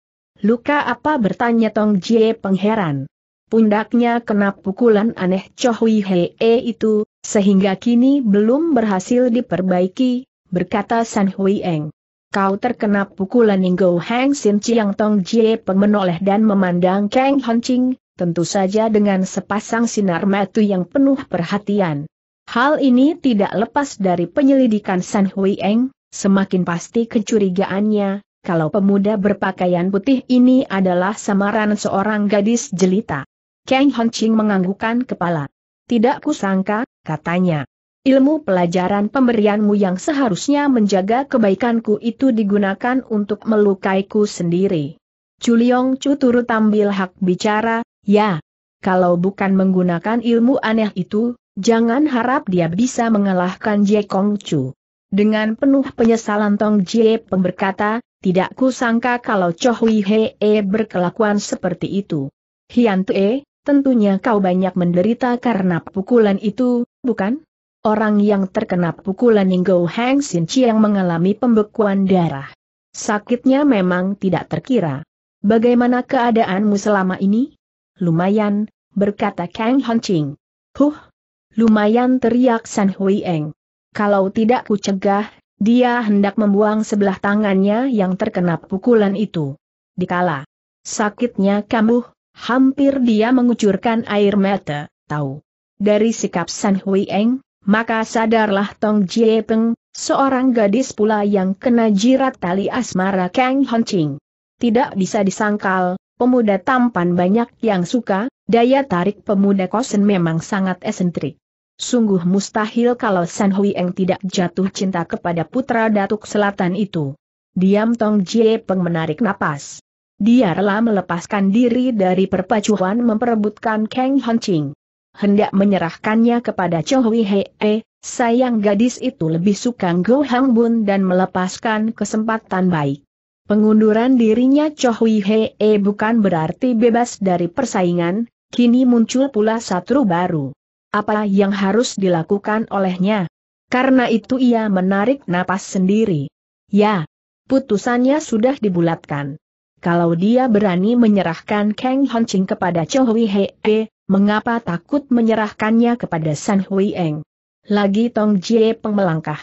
Luka apa bertanya Tong Jie pengheran. Pundaknya kena pukulan aneh Cho Hui Hee itu, sehingga kini belum berhasil diperbaiki, berkata San Hui Eng. Kau terkena pukulan Inggo Hang Sin Chiang Tong Jie menoleh dan memandang Kang Hon Ching, tentu saja dengan sepasang sinar mata yang penuh perhatian. Hal ini tidak lepas dari penyelidikan San Hui Eng, semakin pasti kecurigaannya, kalau pemuda berpakaian putih ini adalah samaran seorang gadis jelita. Kang Hongqing menganggukkan kepala. Tidak kusangka, katanya. Ilmu pelajaran pemberianmu yang seharusnya menjaga kebaikanku itu digunakan untuk melukaiku sendiri. Chu Liong Chu turut ambil hak bicara, Ya, kalau bukan menggunakan ilmu aneh itu, jangan harap dia bisa mengalahkan Jie Kong Chu. Dengan penuh penyesalan Tong Jie Peng berkata, tidak kusangka kalau Cho Hui Hee berkelakuan seperti itu. Hian Tue, tentunya kau banyak menderita karena pukulan itu, bukan? Orang yang terkena pukulan Ninggo Hang Sin yang mengalami pembekuan darah. Sakitnya memang tidak terkira. Bagaimana keadaanmu selama ini? lumayan, berkata Kang Hancing. Huh, lumayan teriak San Hui Eng. Kalau tidak kucegah, dia hendak membuang sebelah tangannya yang terkena pukulan itu. Dikala sakitnya kambuh, hampir dia mengucurkan air mata, tahu. Dari sikap San Hui Eng, maka sadarlah Tong Jie Peng, seorang gadis pula yang kena jirat tali asmara Kang Ching. Tidak bisa disangkal, pemuda tampan banyak yang suka, daya tarik pemuda kosen memang sangat esentrik. Sungguh mustahil kalau San Hui Eng tidak jatuh cinta kepada putra Datuk Selatan itu. Diam Tong Jie Peng menarik napas. Dia rela melepaskan diri dari perpacuan memperebutkan Kang Hanqing. Hendak menyerahkannya kepada Cho Hui Hee, eh, sayang gadis itu lebih suka Go Hang Bun dan melepaskan kesempatan baik. Pengunduran dirinya Cho Hui Hee eh, bukan berarti bebas dari persaingan, kini muncul pula satu baru. Apa yang harus dilakukan olehnya? Karena itu ia menarik napas sendiri. Ya, putusannya sudah dibulatkan. Kalau dia berani menyerahkan Kang Honching kepada Cho Hui Hee, eh, mengapa takut menyerahkannya kepada San Hui Eng? Lagi Tong Jie Peng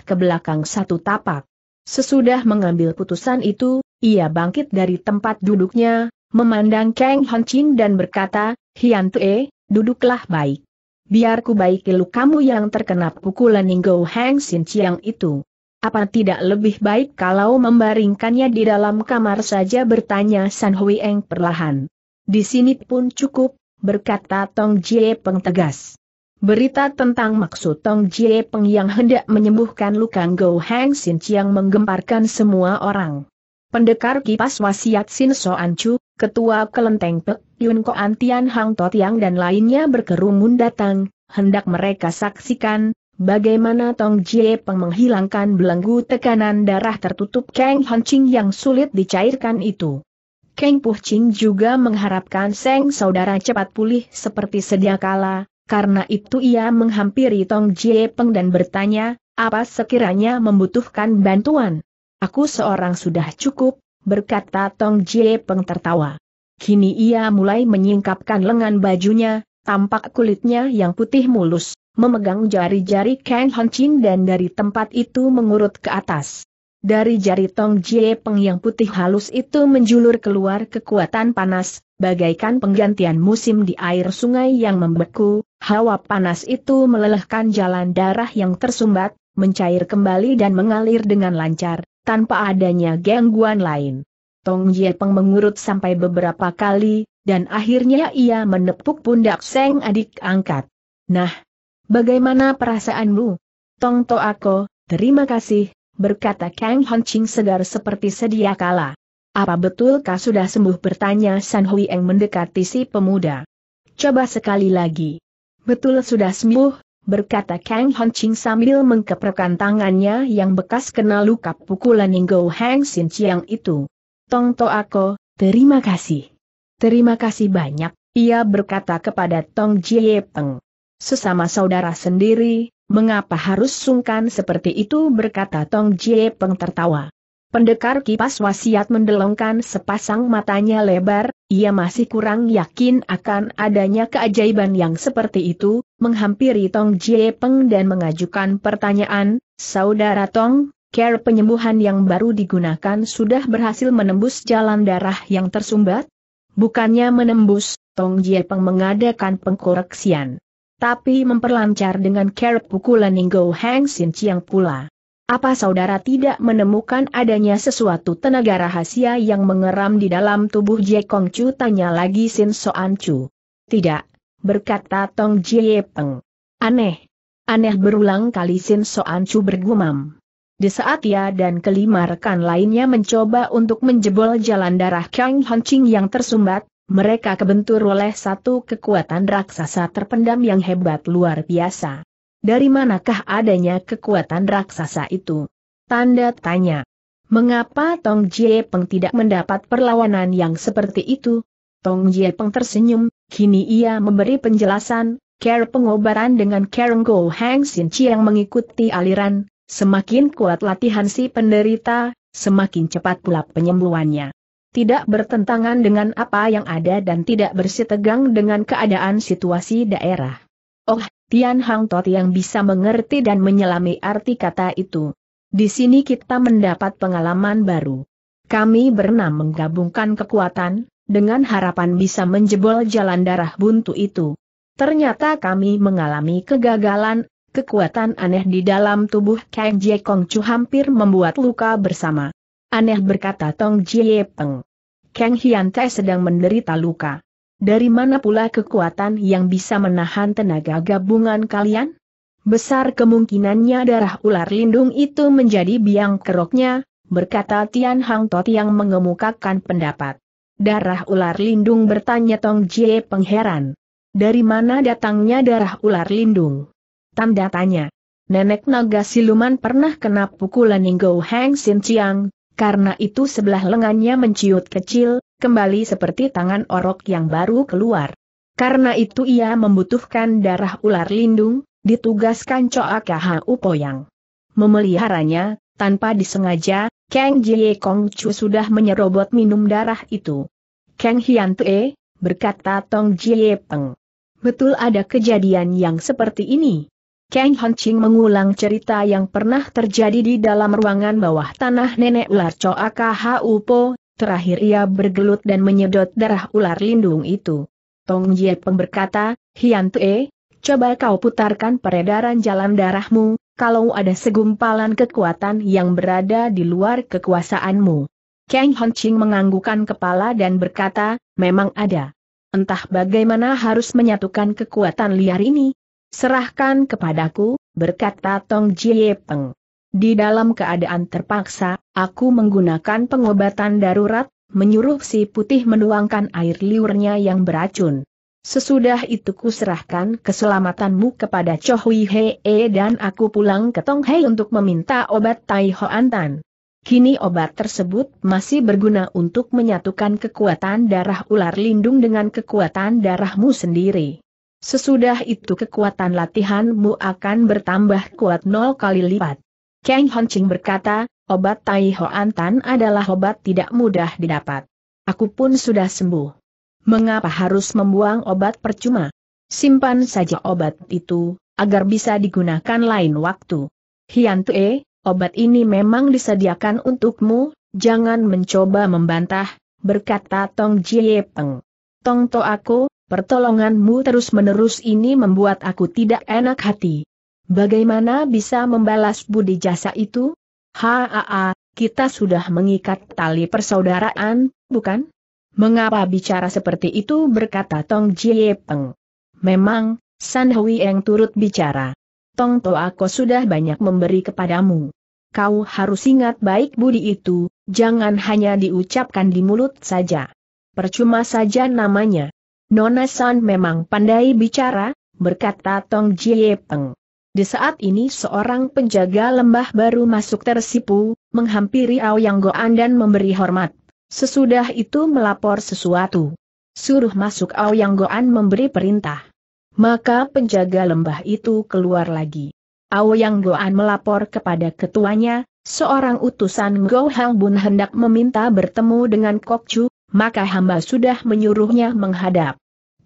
ke belakang satu tapak. Sesudah mengambil putusan itu, ia bangkit dari tempat duduknya, memandang Kang Ching dan berkata, Hian Tue, duduklah baik. Biar ku baiki lukamu yang terkena pukulan Ninggo Hang Sin Chiang itu. Apa tidak lebih baik kalau membaringkannya di dalam kamar saja bertanya San Hui Eng perlahan. Di sini pun cukup, berkata Tong Jie Peng tegas. Berita tentang maksud Tong Jie Peng yang hendak menyembuhkan luka Go Hang Sin Chiang menggemparkan semua orang. Pendekar kipas wasiat Sin So Ancu, ketua kelenteng Pek Yun Antian Tian Hang Tot Yang dan lainnya berkerumun datang, hendak mereka saksikan, bagaimana Tong Jie Peng menghilangkan belenggu tekanan darah tertutup Kang Ching yang sulit dicairkan itu. Kang Puching juga mengharapkan Seng saudara cepat pulih seperti sedia kala, karena itu ia menghampiri Tong Jie Peng dan bertanya, apa sekiranya membutuhkan bantuan? Aku seorang sudah cukup, berkata Tong Jie Peng tertawa. Kini ia mulai menyingkapkan lengan bajunya, tampak kulitnya yang putih mulus, memegang jari-jari Kang Han Chin dan dari tempat itu mengurut ke atas. Dari jari Tong Jie Peng yang putih halus itu menjulur keluar kekuatan panas, bagaikan penggantian musim di air sungai yang membeku, hawa panas itu melelehkan jalan darah yang tersumbat, mencair kembali dan mengalir dengan lancar, tanpa adanya gangguan lain. Tong Jie Peng mengurut sampai beberapa kali, dan akhirnya ia menepuk pundak Seng adik angkat. Nah, bagaimana perasaanmu? Tong To terima kasih, berkata Kang Honching segar seperti sedia kala. Apa betul kau sudah sembuh bertanya San Hui Eng mendekati si pemuda. Coba sekali lagi. Betul sudah sembuh, berkata Kang Hon Ching sambil mengkeprekan tangannya yang bekas kena luka pukulan Inggo Hang Sin Chiang itu. Tong To Ako, terima kasih. Terima kasih banyak, ia berkata kepada Tong Jie Peng. Sesama saudara sendiri, mengapa harus sungkan seperti itu berkata Tong Jie Peng tertawa. Pendekar kipas wasiat mendelongkan sepasang matanya lebar, ia masih kurang yakin akan adanya keajaiban yang seperti itu, menghampiri Tong Jie Peng dan mengajukan pertanyaan, Saudara Tong, care penyembuhan yang baru digunakan sudah berhasil menembus jalan darah yang tersumbat? Bukannya menembus, Tong Jie Peng mengadakan pengkoreksian. Tapi memperlancar dengan care pukulan Ningo Hang Sin Chiang pula. Apa saudara tidak menemukan adanya sesuatu tenaga rahasia yang mengeram di dalam tubuh Jie Kong Chu? Tanya lagi Sin Soan Chu. Tidak, berkata Tong Jie Peng. Aneh. Aneh berulang kali Sin Soan Chu bergumam. Di saat ia dan kelima rekan lainnya mencoba untuk menjebol jalan darah Kang Hanching yang tersumbat, mereka kebentur oleh satu kekuatan raksasa terpendam yang hebat luar biasa dari manakah adanya kekuatan raksasa itu? Tanda tanya. Mengapa Tong Jie Peng tidak mendapat perlawanan yang seperti itu? Tong Jie Peng tersenyum, kini ia memberi penjelasan, care pengobaran dengan Karen Go Hang Sin yang mengikuti aliran, semakin kuat latihan si penderita, semakin cepat pula penyembuhannya. Tidak bertentangan dengan apa yang ada dan tidak bersitegang dengan keadaan situasi daerah. Oh, Tian Hang Tot yang bisa mengerti dan menyelami arti kata itu. Di sini kita mendapat pengalaman baru. Kami berenam menggabungkan kekuatan, dengan harapan bisa menjebol jalan darah buntu itu. Ternyata kami mengalami kegagalan, kekuatan aneh di dalam tubuh Kang Jie Kong Chu hampir membuat luka bersama. Aneh berkata Tong Jie Peng. Kang Hian Te sedang menderita luka. Dari mana pula kekuatan yang bisa menahan tenaga gabungan kalian? Besar kemungkinannya darah ular lindung itu menjadi biang keroknya, berkata Tian Hang Tot yang mengemukakan pendapat. Darah ular lindung bertanya Tong Jie pengheran. Dari mana datangnya darah ular lindung? Tanda tanya. Nenek naga siluman pernah kena pukulan Ninggo Heng Sin Chiang, karena itu sebelah lengannya menciut kecil, kembali seperti tangan orok yang baru keluar. Karena itu ia membutuhkan darah ular lindung, ditugaskan Coa Upoyang. Memeliharanya, tanpa disengaja, Kang Jie Kong Chu sudah menyerobot minum darah itu. Kang Hian Tue, berkata Tong Jie Peng. Betul ada kejadian yang seperti ini. Kang Hon Ching mengulang cerita yang pernah terjadi di dalam ruangan bawah tanah nenek ular Coa Upo, Terakhir ia bergelut dan menyedot darah ular lindung itu. Tong Jie Peng berkata, Hian Tue, coba kau putarkan peredaran jalan darahmu, kalau ada segumpalan kekuatan yang berada di luar kekuasaanmu. Kang Honching menganggukan kepala dan berkata, memang ada. Entah bagaimana harus menyatukan kekuatan liar ini. Serahkan kepadaku, berkata Tong Jie Peng. Di dalam keadaan terpaksa, aku menggunakan pengobatan darurat, menyuruh si putih menuangkan air liurnya yang beracun. Sesudah itu kuserahkan keselamatanmu kepada Chohui Hee dan aku pulang ke Hei untuk meminta obat Tai Ho Antan. Kini obat tersebut masih berguna untuk menyatukan kekuatan darah ular lindung dengan kekuatan darahmu sendiri. Sesudah itu kekuatan latihanmu akan bertambah kuat nol kali lipat. Kang Hongqing berkata, obat Tai Hoan Antan adalah obat tidak mudah didapat. Aku pun sudah sembuh. Mengapa harus membuang obat percuma? Simpan saja obat itu, agar bisa digunakan lain waktu. Hian Tue, obat ini memang disediakan untukmu, jangan mencoba membantah, berkata Tong Jie Peng. Tong To aku, pertolonganmu terus-menerus ini membuat aku tidak enak hati. Bagaimana bisa membalas budi jasa itu? Haa, kita sudah mengikat tali persaudaraan, bukan? Mengapa bicara seperti itu berkata Tong Jie Peng. Memang, San Hui yang turut bicara. Tong To aku sudah banyak memberi kepadamu. Kau harus ingat baik budi itu, jangan hanya diucapkan di mulut saja. Percuma saja namanya. Nona San memang pandai bicara, berkata Tong Jie Peng. Di saat ini seorang penjaga lembah baru masuk tersipu, menghampiri Aoyang Goan dan memberi hormat. Sesudah itu melapor sesuatu. Suruh masuk Aoyang Goan memberi perintah. Maka penjaga lembah itu keluar lagi. Aoyang Goan melapor kepada ketuanya, seorang utusan Go Hang Bun hendak meminta bertemu dengan Kok Chu, maka hamba sudah menyuruhnya menghadap.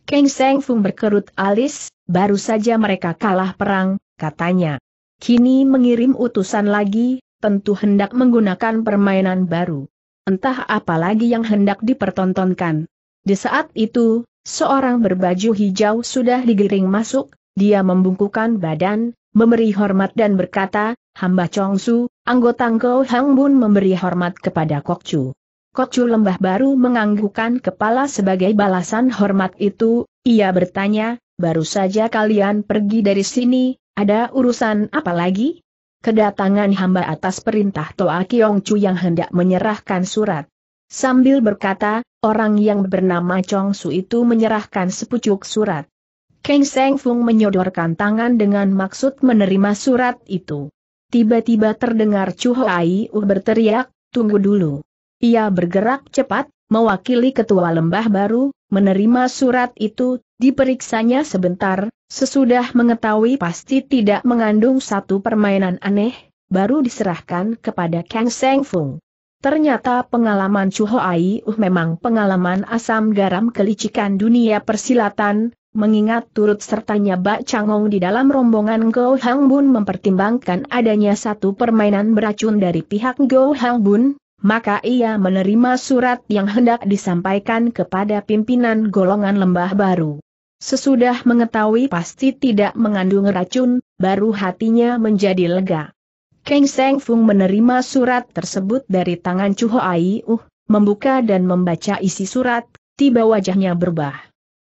Keng Seng Fung berkerut alis, baru saja mereka kalah perang, katanya. Kini mengirim utusan lagi, tentu hendak menggunakan permainan baru. Entah apa lagi yang hendak dipertontonkan. Di saat itu, seorang berbaju hijau sudah digiring masuk, dia membungkukan badan, memberi hormat dan berkata, hamba Chongsu, anggota Ngkau Hang Bun memberi hormat kepada Kokcu. Kokcu lembah baru menganggukkan kepala sebagai balasan hormat itu, ia bertanya, baru saja kalian pergi dari sini, ada urusan apa lagi? Kedatangan hamba atas perintah Toa Kiong Chu yang hendak menyerahkan surat. Sambil berkata, orang yang bernama Chong Su itu menyerahkan sepucuk surat. Kang Seng Fung menyodorkan tangan dengan maksud menerima surat itu. Tiba-tiba terdengar Chu Hoai U uh berteriak, tunggu dulu. Ia bergerak cepat, mewakili ketua lembah baru, menerima surat itu, diperiksanya sebentar, Sesudah mengetahui pasti tidak mengandung satu permainan aneh, baru diserahkan kepada Kang Seng Fung. Ternyata pengalaman Chu Ai Uh memang pengalaman asam garam kelicikan dunia persilatan, mengingat turut sertanya Bak Changong di dalam rombongan Go Hang Bun mempertimbangkan adanya satu permainan beracun dari pihak Go Hang Bun, maka ia menerima surat yang hendak disampaikan kepada pimpinan golongan lembah baru. Sesudah mengetahui pasti tidak mengandung racun, baru hatinya menjadi lega. Kang Seng Fung menerima surat tersebut dari tangan Chu Ai Uh, membuka dan membaca isi surat, tiba wajahnya berubah.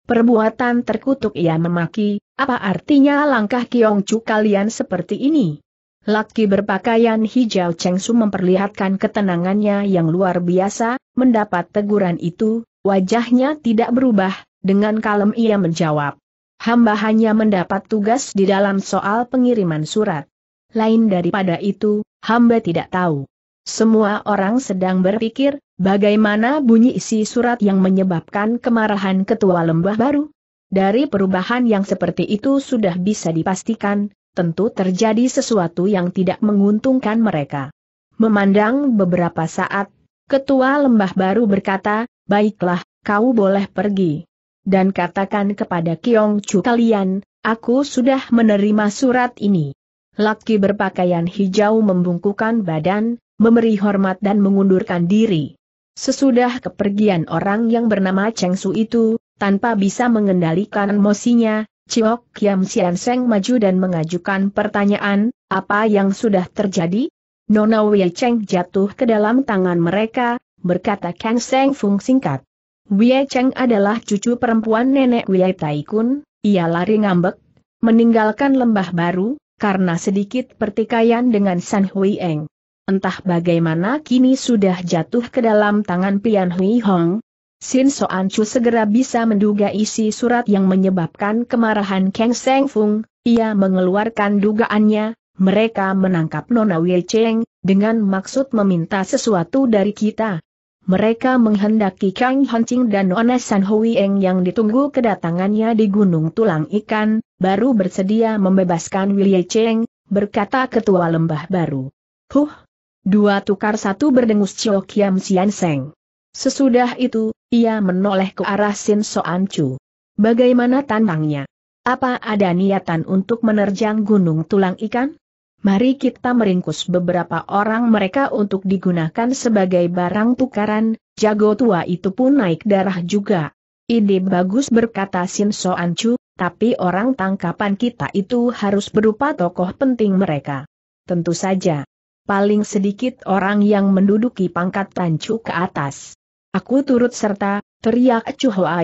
Perbuatan terkutuk ia memaki, apa artinya langkah Kiong Chu kalian seperti ini? Laki berpakaian hijau Cheng Su memperlihatkan ketenangannya yang luar biasa, mendapat teguran itu, wajahnya tidak berubah, dengan kalem ia menjawab. Hamba hanya mendapat tugas di dalam soal pengiriman surat. Lain daripada itu, hamba tidak tahu. Semua orang sedang berpikir, bagaimana bunyi isi surat yang menyebabkan kemarahan ketua lembah baru? Dari perubahan yang seperti itu sudah bisa dipastikan, tentu terjadi sesuatu yang tidak menguntungkan mereka. Memandang beberapa saat, ketua lembah baru berkata, baiklah, kau boleh pergi dan katakan kepada Kiong Chu kalian, aku sudah menerima surat ini. Laki berpakaian hijau membungkukan badan, memberi hormat dan mengundurkan diri. Sesudah kepergian orang yang bernama Cheng Su itu, tanpa bisa mengendalikan emosinya, Chiok Kiam Sian Seng maju dan mengajukan pertanyaan, apa yang sudah terjadi? Nona Wei Cheng jatuh ke dalam tangan mereka, berkata Kang Seng Fung singkat. Wei Cheng adalah cucu perempuan nenek Wei Taikun, ia lari ngambek, meninggalkan lembah baru, karena sedikit pertikaian dengan San Hui Eng. Entah bagaimana kini sudah jatuh ke dalam tangan Pian Hui Hong. Sin Soan Chu segera bisa menduga isi surat yang menyebabkan kemarahan Kang Seng Fung, ia mengeluarkan dugaannya, mereka menangkap Nona Wei Cheng, dengan maksud meminta sesuatu dari kita. Mereka menghendaki Kang Hancing dan Nona San Huieng yang ditunggu kedatangannya di Gunung Tulang Ikan, baru bersedia membebaskan William Cheng, berkata ketua lembah baru. Huh! Dua tukar satu berdengus Chio Kiam Sian Seng. Sesudah itu, ia menoleh ke arah Sin Soan Chu. Bagaimana tantangnya? Apa ada niatan untuk menerjang Gunung Tulang Ikan? mari kita meringkus beberapa orang mereka untuk digunakan sebagai barang tukaran, jago tua itu pun naik darah juga. Ide bagus berkata Sin So Ancu, tapi orang tangkapan kita itu harus berupa tokoh penting mereka. Tentu saja. Paling sedikit orang yang menduduki pangkat Tan Chu ke atas. Aku turut serta, teriak Chu Hoa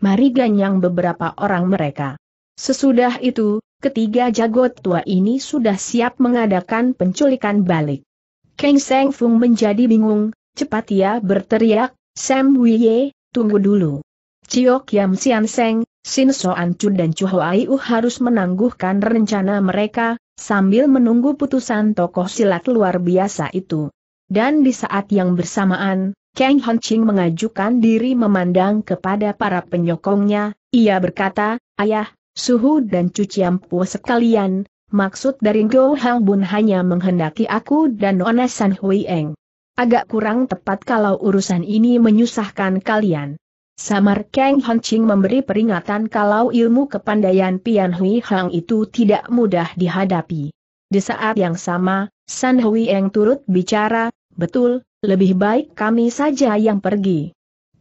Mari ganyang beberapa orang mereka. Sesudah itu, ketiga jagot tua ini sudah siap mengadakan penculikan balik. Kang Seng Fung menjadi bingung, cepat ia berteriak, Sam Wiye, tunggu dulu. Ciok Yam Sian Seng, Sin Soan Chu dan Chu U harus menangguhkan rencana mereka, sambil menunggu putusan tokoh silat luar biasa itu. Dan di saat yang bersamaan, Kang Hon Ching mengajukan diri memandang kepada para penyokongnya, ia berkata, Ayah, suhu dan cucian puas sekalian, maksud dari Go Hang Bun hanya menghendaki aku dan Nona San Hui Eng. Agak kurang tepat kalau urusan ini menyusahkan kalian. Samar Kang Ching memberi peringatan kalau ilmu kepandaian Pian Hui Hang itu tidak mudah dihadapi. Di saat yang sama, San Hui Eng turut bicara, betul, lebih baik kami saja yang pergi.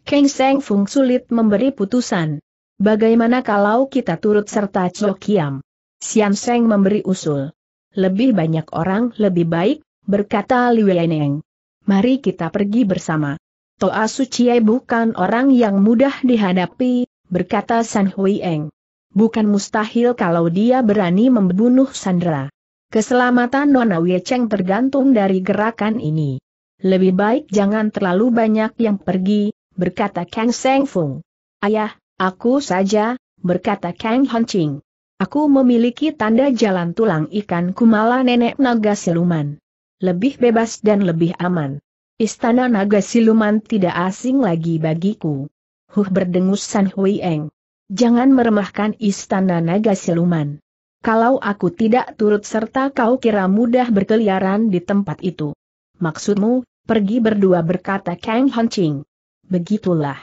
Kang Seng Fung sulit memberi putusan. Bagaimana kalau kita turut serta Chokiam? Sian Seng memberi usul. Lebih banyak orang lebih baik, berkata Liu Neng. Mari kita pergi bersama. Toa Suciye bukan orang yang mudah dihadapi, berkata San Hui Eng. Bukan mustahil kalau dia berani membunuh Sandra. Keselamatan Nona Wei Cheng tergantung dari gerakan ini. Lebih baik jangan terlalu banyak yang pergi, berkata Kang Seng Fung. Ayah, Aku saja, berkata Kang Hancing. Aku memiliki tanda jalan tulang ikan kumala nenek naga siluman. Lebih bebas dan lebih aman. Istana naga siluman tidak asing lagi bagiku. Huh berdengus San Hui Eng. Jangan meremahkan istana naga siluman. Kalau aku tidak turut serta kau kira mudah berkeliaran di tempat itu. Maksudmu, pergi berdua berkata Kang Hancing. Begitulah.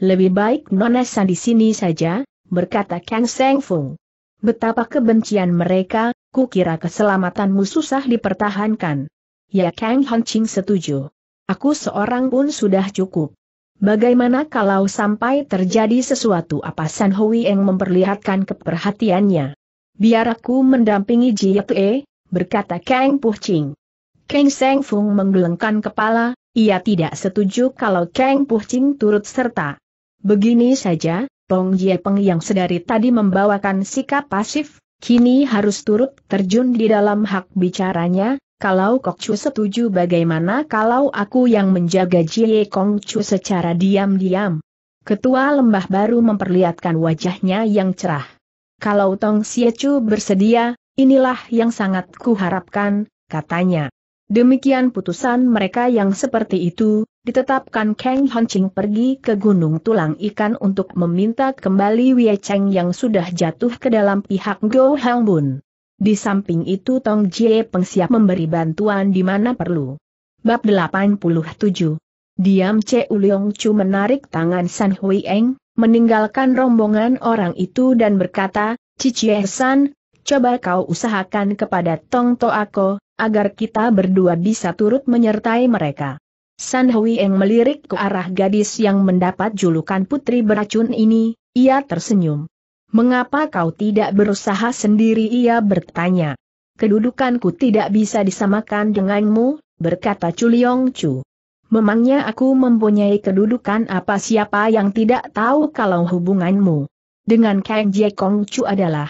Lebih baik Nona San di sini saja, berkata Kang Seng Fung. Betapa kebencian mereka, kukira keselamatanmu susah dipertahankan. Ya Kang Hong Ching setuju. Aku seorang pun sudah cukup. Bagaimana kalau sampai terjadi sesuatu apa San Hui yang memperlihatkan keperhatiannya? Biar aku mendampingi Jia Tue, berkata Kang Ching. Kang Seng Fung menggelengkan kepala, ia tidak setuju kalau Kang Ching turut serta. Begini saja, Tong Jiepeng yang sedari tadi membawakan sikap pasif, kini harus turut terjun di dalam hak bicaranya, kalau Kok Chu setuju bagaimana kalau aku yang menjaga Jie Kong Chu secara diam-diam. Ketua lembah baru memperlihatkan wajahnya yang cerah. Kalau Tong Xie Chu bersedia, inilah yang sangat kuharapkan, katanya. Demikian putusan mereka yang seperti itu, ditetapkan Kang Honching pergi ke Gunung Tulang Ikan untuk meminta kembali Wei Cheng yang sudah jatuh ke dalam pihak Go Hang Bun. Di samping itu Tong Jie Peng siap memberi bantuan di mana perlu. Bab 87 Diam Che Uliong Chu menarik tangan San Hui Eng, meninggalkan rombongan orang itu dan berkata, Cici San, coba kau usahakan kepada Tong Toako, agar kita berdua bisa turut menyertai mereka. San Hui Eng melirik ke arah gadis yang mendapat julukan putri beracun ini, ia tersenyum. Mengapa kau tidak berusaha sendiri ia bertanya. Kedudukanku tidak bisa disamakan denganmu, berkata Chuliong Chu. Memangnya aku mempunyai kedudukan apa siapa yang tidak tahu kalau hubunganmu dengan Kang Jie Kong Chu adalah.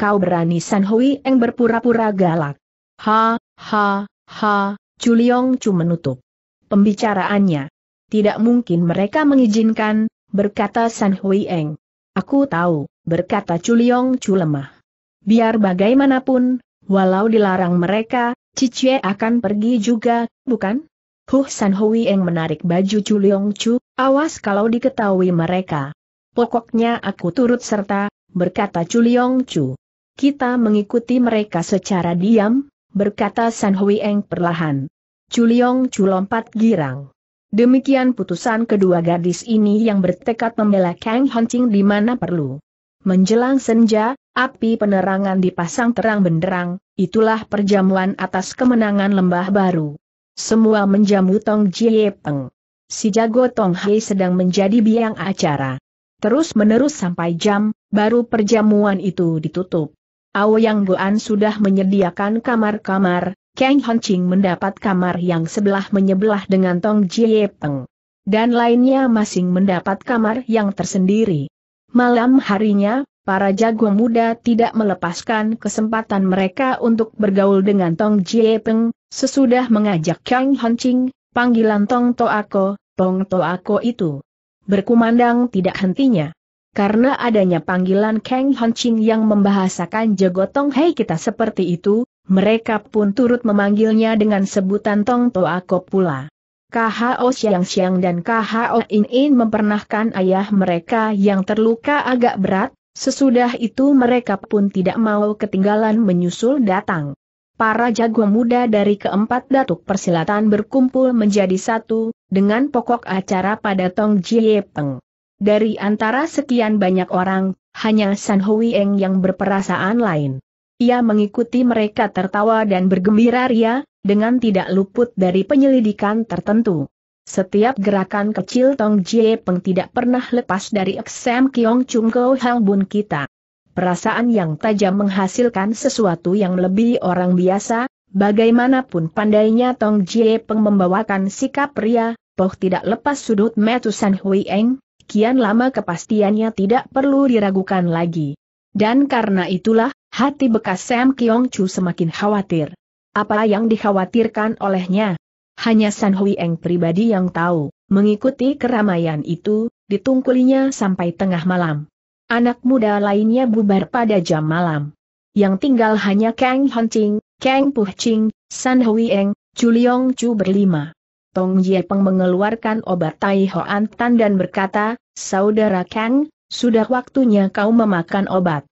Kau berani San Hui Eng berpura-pura galak. Ha, ha, ha, Chuliong Chu menutup pembicaraannya. Tidak mungkin mereka mengizinkan, berkata San Hui Eng. Aku tahu, berkata Chuliong Chu lemah. Biar bagaimanapun, walau dilarang mereka, Cicie akan pergi juga, bukan? Huh San Hui Eng menarik baju Chuliong Chu, awas kalau diketahui mereka. Pokoknya aku turut serta, berkata Chuliong Chu. Kita mengikuti mereka secara diam, berkata San Hui Eng perlahan. Chuliong culompat girang. Demikian putusan kedua gadis ini yang bertekad membela Kang Hancing di mana perlu. Menjelang senja, api penerangan dipasang terang benderang, itulah perjamuan atas kemenangan lembah baru. Semua menjamu Tong Jie Peng. Si jago Tong Hai sedang menjadi biang acara. Terus menerus sampai jam, baru perjamuan itu ditutup. Ao Yang Goan sudah menyediakan kamar-kamar, Kang Honching mendapat kamar yang sebelah menyebelah dengan Tong Jie Peng. Dan lainnya masing mendapat kamar yang tersendiri. Malam harinya, para jago muda tidak melepaskan kesempatan mereka untuk bergaul dengan Tong Jie Peng, sesudah mengajak Kang Honching, panggilan Tong Toako, Tong Toako itu. Berkumandang tidak hentinya. Karena adanya panggilan Kang Honching yang membahasakan jago Tong Hei kita seperti itu, mereka pun turut memanggilnya dengan sebutan Tong Toako pula. KHO Siang Siang dan KHO In In mempernahkan ayah mereka yang terluka agak berat, sesudah itu mereka pun tidak mau ketinggalan menyusul datang. Para jago muda dari keempat datuk persilatan berkumpul menjadi satu, dengan pokok acara pada Tong Jie Peng. Dari antara sekian banyak orang, hanya San Hui Eng yang berperasaan lain. Ia mengikuti mereka tertawa dan bergembira ria, dengan tidak luput dari penyelidikan tertentu. Setiap gerakan kecil Tong Jie Peng tidak pernah lepas dari eksem Kiong Chung Kou Hang Bun kita. Perasaan yang tajam menghasilkan sesuatu yang lebih orang biasa, bagaimanapun pandainya Tong Jie Peng membawakan sikap pria, Poh tidak lepas sudut metusan Hui Eng, kian lama kepastiannya tidak perlu diragukan lagi. Dan karena itulah, Hati bekas Sam Kiong Chu semakin khawatir. Apa yang dikhawatirkan olehnya? Hanya San Hui Eng pribadi yang tahu, mengikuti keramaian itu, ditungkulinya sampai tengah malam. Anak muda lainnya bubar pada jam malam. Yang tinggal hanya Kang Hon Ching, Kang Puh Ching, San Hui Eng, Chuliong Chu berlima. Tong Jie Peng mengeluarkan obat Tai Hoan Tan dan berkata, Saudara Kang, sudah waktunya kau memakan obat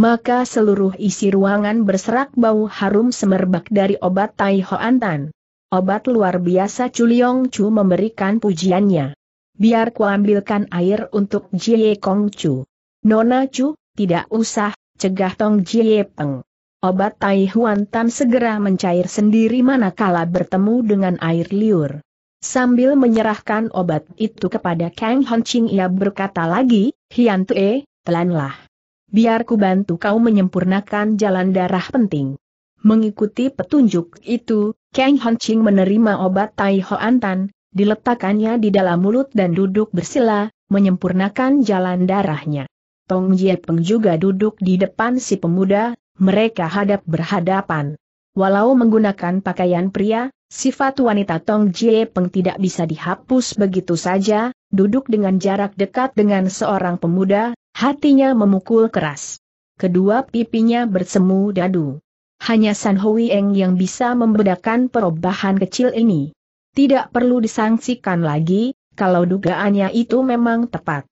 maka seluruh isi ruangan berserak bau harum semerbak dari obat Tai Hoan Tan. Obat luar biasa Chuliong Chu memberikan pujiannya. Biar kuambilkan air untuk Jie Kong Chu. Nona Chu, tidak usah, cegah Tong Jie Peng. Obat Tai Huan Tan segera mencair sendiri manakala bertemu dengan air liur. Sambil menyerahkan obat itu kepada Kang Hon Ching ia berkata lagi, Hian Tue, telanlah biar ku bantu kau menyempurnakan jalan darah penting. Mengikuti petunjuk itu, Kang Ching menerima obat Tai Ho Antan, diletakkannya di dalam mulut dan duduk bersila, menyempurnakan jalan darahnya. Tong Jie Peng juga duduk di depan si pemuda, mereka hadap berhadapan. Walau menggunakan pakaian pria, Sifat wanita Tong Jie Peng tidak bisa dihapus begitu saja, duduk dengan jarak dekat dengan seorang pemuda, hatinya memukul keras. Kedua pipinya bersemu dadu. Hanya San Hui Eng yang bisa membedakan perubahan kecil ini. Tidak perlu disangsikan lagi, kalau dugaannya itu memang tepat.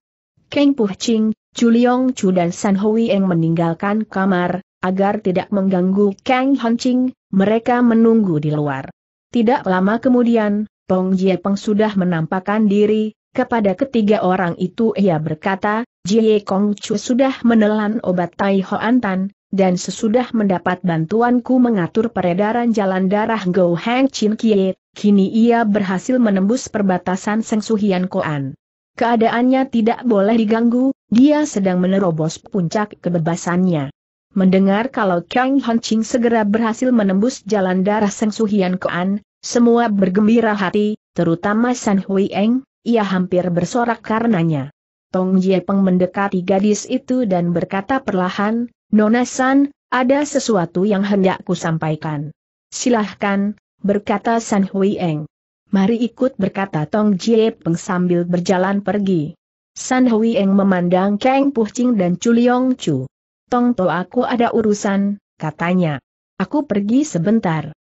Keng Puh Ching, Chuliong Chu dan San Hui Eng meninggalkan kamar, agar tidak mengganggu Kang Hanching. mereka menunggu di luar. Tidak lama kemudian, Pong Jie Peng sudah menampakkan diri, kepada ketiga orang itu ia berkata, Jie Kong Chu sudah menelan obat Tai Hoan Tan, dan sesudah mendapat bantuanku mengatur peredaran jalan darah Go Hang Chin Kie, kini ia berhasil menembus perbatasan Sengsuhian Koan. Keadaannya tidak boleh diganggu, dia sedang menerobos puncak kebebasannya. Mendengar kalau Kang Hanching segera berhasil menembus jalan darah Seng Suhian Koan, semua bergembira hati, terutama San Hui Eng, ia hampir bersorak karenanya. Tong Jie Peng mendekati gadis itu dan berkata perlahan, Nona San, ada sesuatu yang hendak ku sampaikan. Silahkan, berkata San Hui Eng. Mari ikut berkata Tong Jie Peng sambil berjalan pergi. San Hui Eng memandang Kang Puh Ching dan Chu Leong Chu. Tong To aku ada urusan, katanya. Aku pergi sebentar.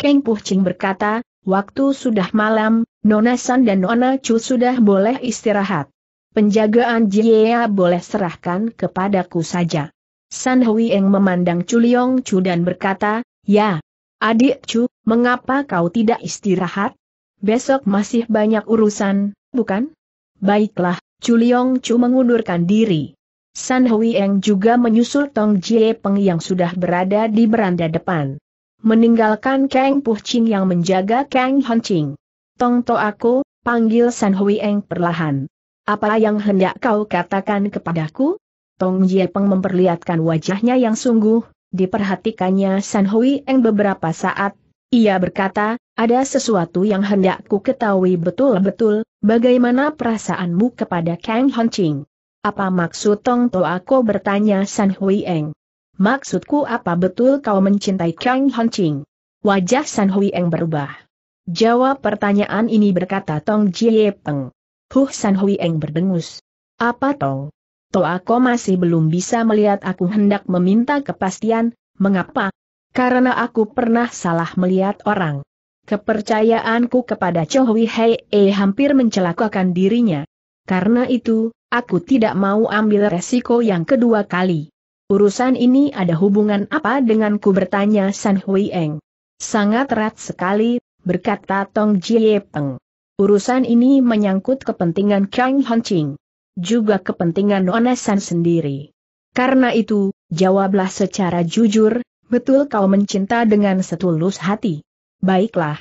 Keng Puh Ching berkata, waktu sudah malam, Nona San dan Nona Chu sudah boleh istirahat. Penjagaan Jiea boleh serahkan kepadaku saja. San Hui Eng memandang Chu Liong Chu dan berkata, Ya, adik Chu, mengapa kau tidak istirahat? Besok masih banyak urusan, bukan? Baiklah, Chu Liong Chu mengundurkan diri. San Eng juga menyusul Tong Jie Peng yang sudah berada di beranda depan. Meninggalkan Kang Puh Ching yang menjaga Kang Hon Ching. Tong To aku, panggil San Eng perlahan. Apa yang hendak kau katakan kepadaku? Tong Jie Peng memperlihatkan wajahnya yang sungguh, diperhatikannya San Eng beberapa saat. Ia berkata, ada sesuatu yang hendak ku ketahui betul-betul, bagaimana perasaanmu kepada Kang Hanching? Apa maksud Tong Toako bertanya San Hui Eng? Maksudku apa betul kau mencintai Kang Hon Ching? Wajah San Hui Eng berubah. Jawab pertanyaan ini berkata Tong Jie Peng. Huh San Hui Eng berdengus. Apa Tong? Toako masih belum bisa melihat aku hendak meminta kepastian, mengapa? Karena aku pernah salah melihat orang. Kepercayaanku kepada Hui Hei hampir mencelakakan dirinya. Karena itu, Aku tidak mau ambil resiko yang kedua kali. Urusan ini ada hubungan apa denganku bertanya San Hui Eng. Sangat erat sekali, berkata Tong Jie Peng. Urusan ini menyangkut kepentingan Kang Ching. Juga kepentingan Onesan sendiri. Karena itu, jawablah secara jujur, betul kau mencinta dengan setulus hati. Baiklah.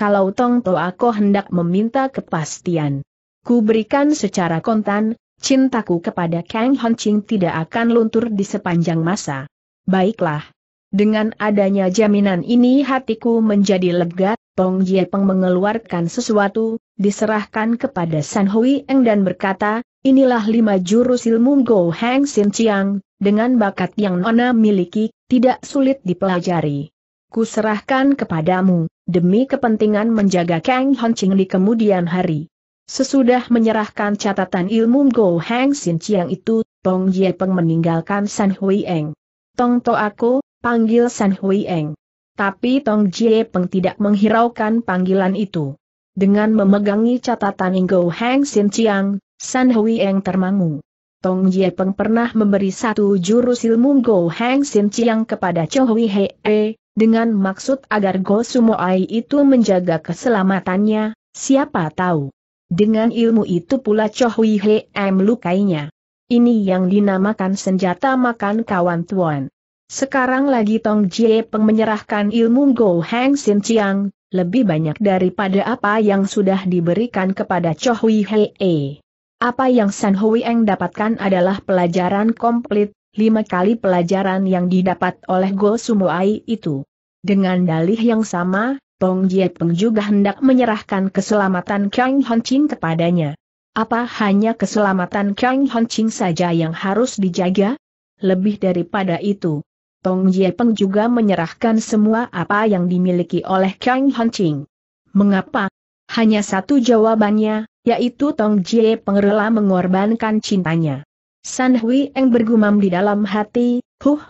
Kalau Tong Toako hendak meminta kepastian. Ku berikan secara kontan, Cintaku kepada Kang Hongqing tidak akan luntur di sepanjang masa. Baiklah. Dengan adanya jaminan ini hatiku menjadi lega, Tong Jie Peng mengeluarkan sesuatu, diserahkan kepada San Hui Eng dan berkata, inilah lima jurus ilmu Go Hang Sin Chiang, dengan bakat yang Nona miliki, tidak sulit dipelajari. Kuserahkan kepadamu, demi kepentingan menjaga Kang Hongqing di kemudian hari. Sesudah menyerahkan catatan ilmu Go Hang Sin Chiang itu, Tong Ye Peng meninggalkan San Hui Eng. Tong To Aku, panggil San Hui Eng. Tapi Tong Jie Peng tidak menghiraukan panggilan itu. Dengan memegangi catatan Go Hang Sin Chiang, San Hui Eng termangu. Tong Jie Peng pernah memberi satu jurus ilmu Go Hang Sin Chiang kepada Cho Hui Hei, e, dengan maksud agar Go Sumo Ai itu menjaga keselamatannya, siapa tahu. Dengan ilmu itu pula Cho Hui He melukainya. Ini yang dinamakan senjata makan kawan tuan. Sekarang lagi Tong Jie Peng menyerahkan ilmu Go Hang Sin Chiang, lebih banyak daripada apa yang sudah diberikan kepada Cho Hui e. Apa yang San Hui Eng dapatkan adalah pelajaran komplit, lima kali pelajaran yang didapat oleh Go Sumoai itu. Dengan dalih yang sama, Tong Jie Peng juga hendak menyerahkan keselamatan Kang Hon Ching kepadanya. Apa hanya keselamatan Kang Hon Ching saja yang harus dijaga? Lebih daripada itu, Tong Jie Peng juga menyerahkan semua apa yang dimiliki oleh Kang Hon Ching. Mengapa? Hanya satu jawabannya, yaitu Tong Jie Peng rela mengorbankan cintanya. San Hui Eng bergumam di dalam hati, huh,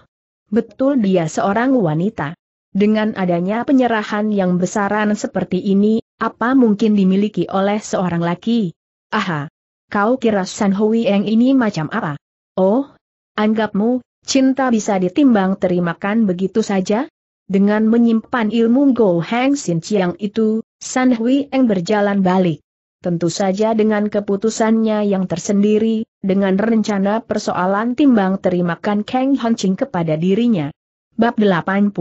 betul dia seorang wanita. Dengan adanya penyerahan yang besaran seperti ini, apa mungkin dimiliki oleh seorang laki? Aha! Kau kira San Hui Eng ini macam apa? Oh, anggapmu, cinta bisa ditimbang terimakan begitu saja? Dengan menyimpan ilmu Go Heng Sin Chiang itu, San Hui Eng berjalan balik. Tentu saja dengan keputusannya yang tersendiri, dengan rencana persoalan timbang terimakan Kang Hongqing kepada dirinya. Bab 88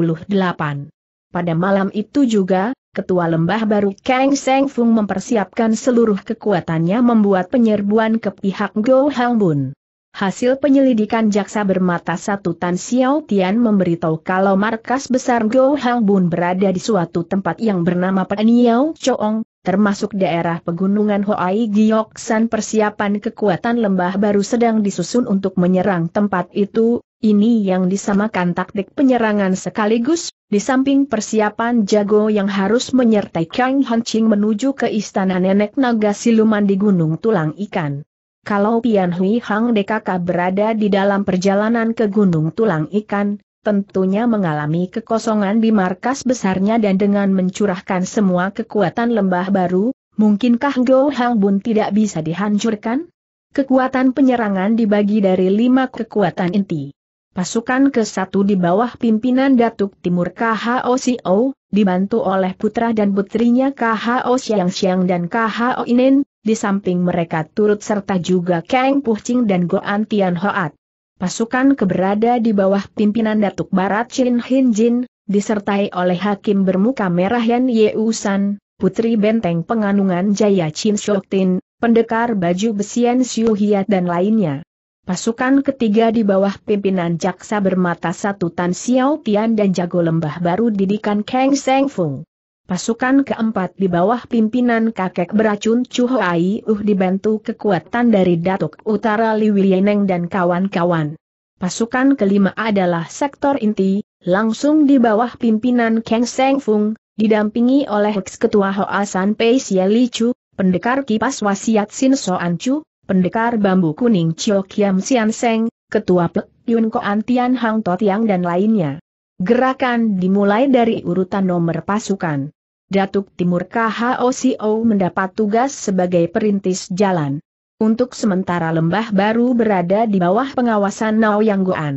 Pada malam itu juga, Ketua Lembah Baru Kang Seng Fung mempersiapkan seluruh kekuatannya membuat penyerbuan ke pihak Go Hang Bun. Hasil penyelidikan jaksa bermata satu Tan Xiao Tian memberitahu kalau markas besar Go Hang Bun berada di suatu tempat yang bernama Peniao Choong, termasuk daerah pegunungan Hoai Giok San persiapan kekuatan lembah baru sedang disusun untuk menyerang tempat itu, ini yang disamakan taktik penyerangan sekaligus, di samping persiapan jago yang harus menyertai Kang Hancing menuju ke istana nenek naga siluman di Gunung Tulang Ikan. Kalau Pian Hui Hang DKK berada di dalam perjalanan ke Gunung Tulang Ikan, tentunya mengalami kekosongan di markas besarnya dan dengan mencurahkan semua kekuatan lembah baru, mungkinkah Go Hang Bun tidak bisa dihancurkan? Kekuatan penyerangan dibagi dari lima kekuatan inti. Pasukan ke-1 di bawah pimpinan Datuk Timur KHO Sio, dibantu oleh putra dan putrinya KHO Siang Siang dan KHO Inen, di samping mereka turut serta juga Kang Puching dan Goan Antian Hoat. Pasukan keberada di bawah pimpinan Datuk Barat Chin Hin Jin, disertai oleh Hakim bermuka merah Yan Yeusan, Putri Benteng Penganungan Jaya Chin Shoktin, Pendekar Baju Besian Siu Hiat dan lainnya. Pasukan ketiga di bawah pimpinan jaksa bermata satu Tan Xiao Tian dan jago lembah baru didikan Kang Seng Fung. Pasukan keempat di bawah pimpinan kakek beracun Chu Ai Uh dibantu kekuatan dari Datuk Utara Li Wieneng dan kawan-kawan. Pasukan kelima adalah sektor inti, langsung di bawah pimpinan Kang Seng Fung, didampingi oleh eks ketua Hoa San Pei Xie Li Chu, pendekar kipas wasiat Sin Soan Chu, Pendekar Bambu Kuning Chio Kiam Sian Seng, Ketua Pek Yun Koan Tian Hang Totiang dan lainnya. Gerakan dimulai dari urutan nomor pasukan. Datuk Timur KHOCO mendapat tugas sebagai perintis jalan. Untuk sementara lembah baru berada di bawah pengawasan Nao Yang Goan.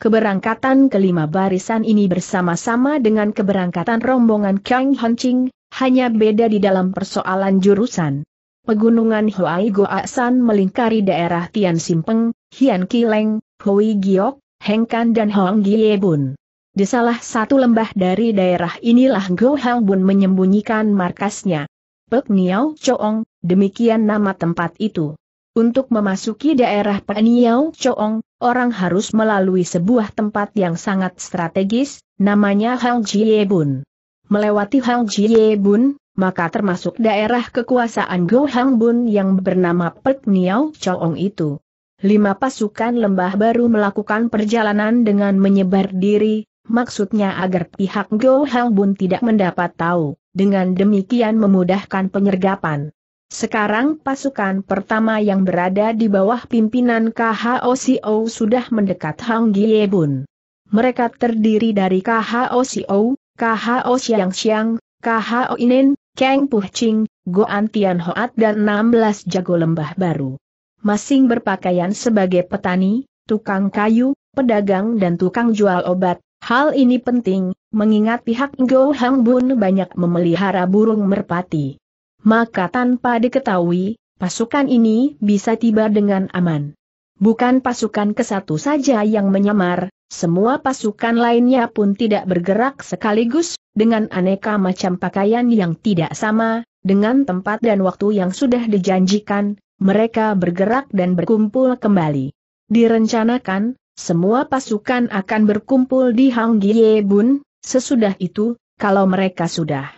Keberangkatan kelima barisan ini bersama-sama dengan keberangkatan rombongan Kang Hon Ching hanya beda di dalam persoalan jurusan. Pegunungan Huai Goasan melingkari daerah Tian Simpeng, Hian Kileng, Hui Giok, Hengkan dan Hong Giebun. Di salah satu lembah dari daerah inilah Go Hang Bun menyembunyikan markasnya. Pek Niao Choong, demikian nama tempat itu. Untuk memasuki daerah Pek Niao Choong, orang harus melalui sebuah tempat yang sangat strategis, namanya Hang Jiebun. Melewati Hang Jiebun, maka termasuk daerah kekuasaan Go Hang Bun yang bernama Pek Niao Choong itu. Lima pasukan lembah baru melakukan perjalanan dengan menyebar diri, maksudnya agar pihak Go Hang Bun tidak mendapat tahu, dengan demikian memudahkan penyergapan. Sekarang pasukan pertama yang berada di bawah pimpinan KHOCO sudah mendekat Hang Bun. Mereka terdiri dari KHOCO, KHO Xiang Xiang, KHO Inen, Kang Puhcing, Goan Tian Hoat dan 16 jago lembah baru. Masing berpakaian sebagai petani, tukang kayu, pedagang dan tukang jual obat, hal ini penting, mengingat pihak Go Hang Bun banyak memelihara burung merpati. Maka tanpa diketahui, pasukan ini bisa tiba dengan aman. Bukan pasukan ke satu saja yang menyamar, semua pasukan lainnya pun tidak bergerak sekaligus, dengan aneka macam pakaian yang tidak sama, dengan tempat dan waktu yang sudah dijanjikan, mereka bergerak dan berkumpul kembali. Direncanakan, semua pasukan akan berkumpul di Hang Gie Bun, sesudah itu, kalau mereka sudah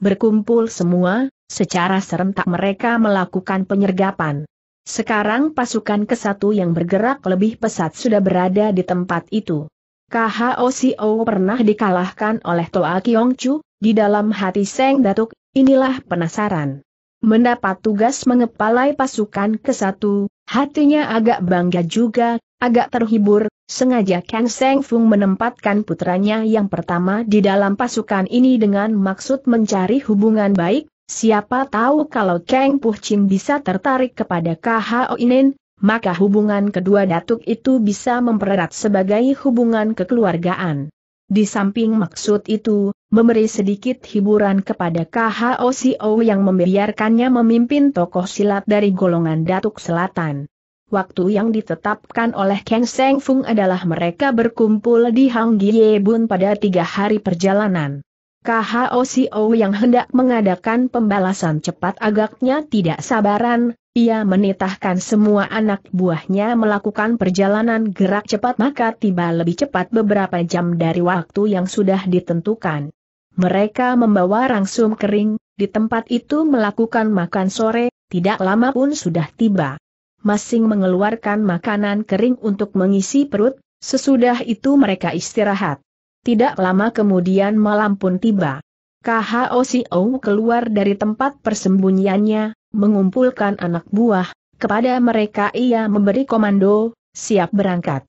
berkumpul semua, secara serentak mereka melakukan penyergapan. Sekarang pasukan kesatu yang bergerak lebih pesat sudah berada di tempat itu. KHOCO pernah dikalahkan oleh Toa Kiong Chu, di dalam hati Seng Datuk, inilah penasaran. Mendapat tugas mengepalai pasukan ke satu, hatinya agak bangga juga, agak terhibur, sengaja Kang Seng Fung menempatkan putranya yang pertama di dalam pasukan ini dengan maksud mencari hubungan baik, siapa tahu kalau Kang Puh Chin bisa tertarik kepada KHO Inin, maka hubungan kedua datuk itu bisa mempererat sebagai hubungan kekeluargaan. Di samping maksud itu, memberi sedikit hiburan kepada KHOCO yang membiarkannya memimpin tokoh silat dari golongan Datuk Selatan. Waktu yang ditetapkan oleh Kang Seng Fung adalah mereka berkumpul di Hang Gie pada tiga hari perjalanan. KHOCO yang hendak mengadakan pembalasan cepat agaknya tidak sabaran, ia menitahkan semua anak buahnya melakukan perjalanan gerak cepat maka tiba lebih cepat beberapa jam dari waktu yang sudah ditentukan. Mereka membawa rangsum kering, di tempat itu melakukan makan sore, tidak lama pun sudah tiba. Masing mengeluarkan makanan kering untuk mengisi perut, sesudah itu mereka istirahat. Tidak lama kemudian malam pun tiba. KHOCO keluar dari tempat persembunyiannya, mengumpulkan anak buah, kepada mereka ia memberi komando, siap berangkat.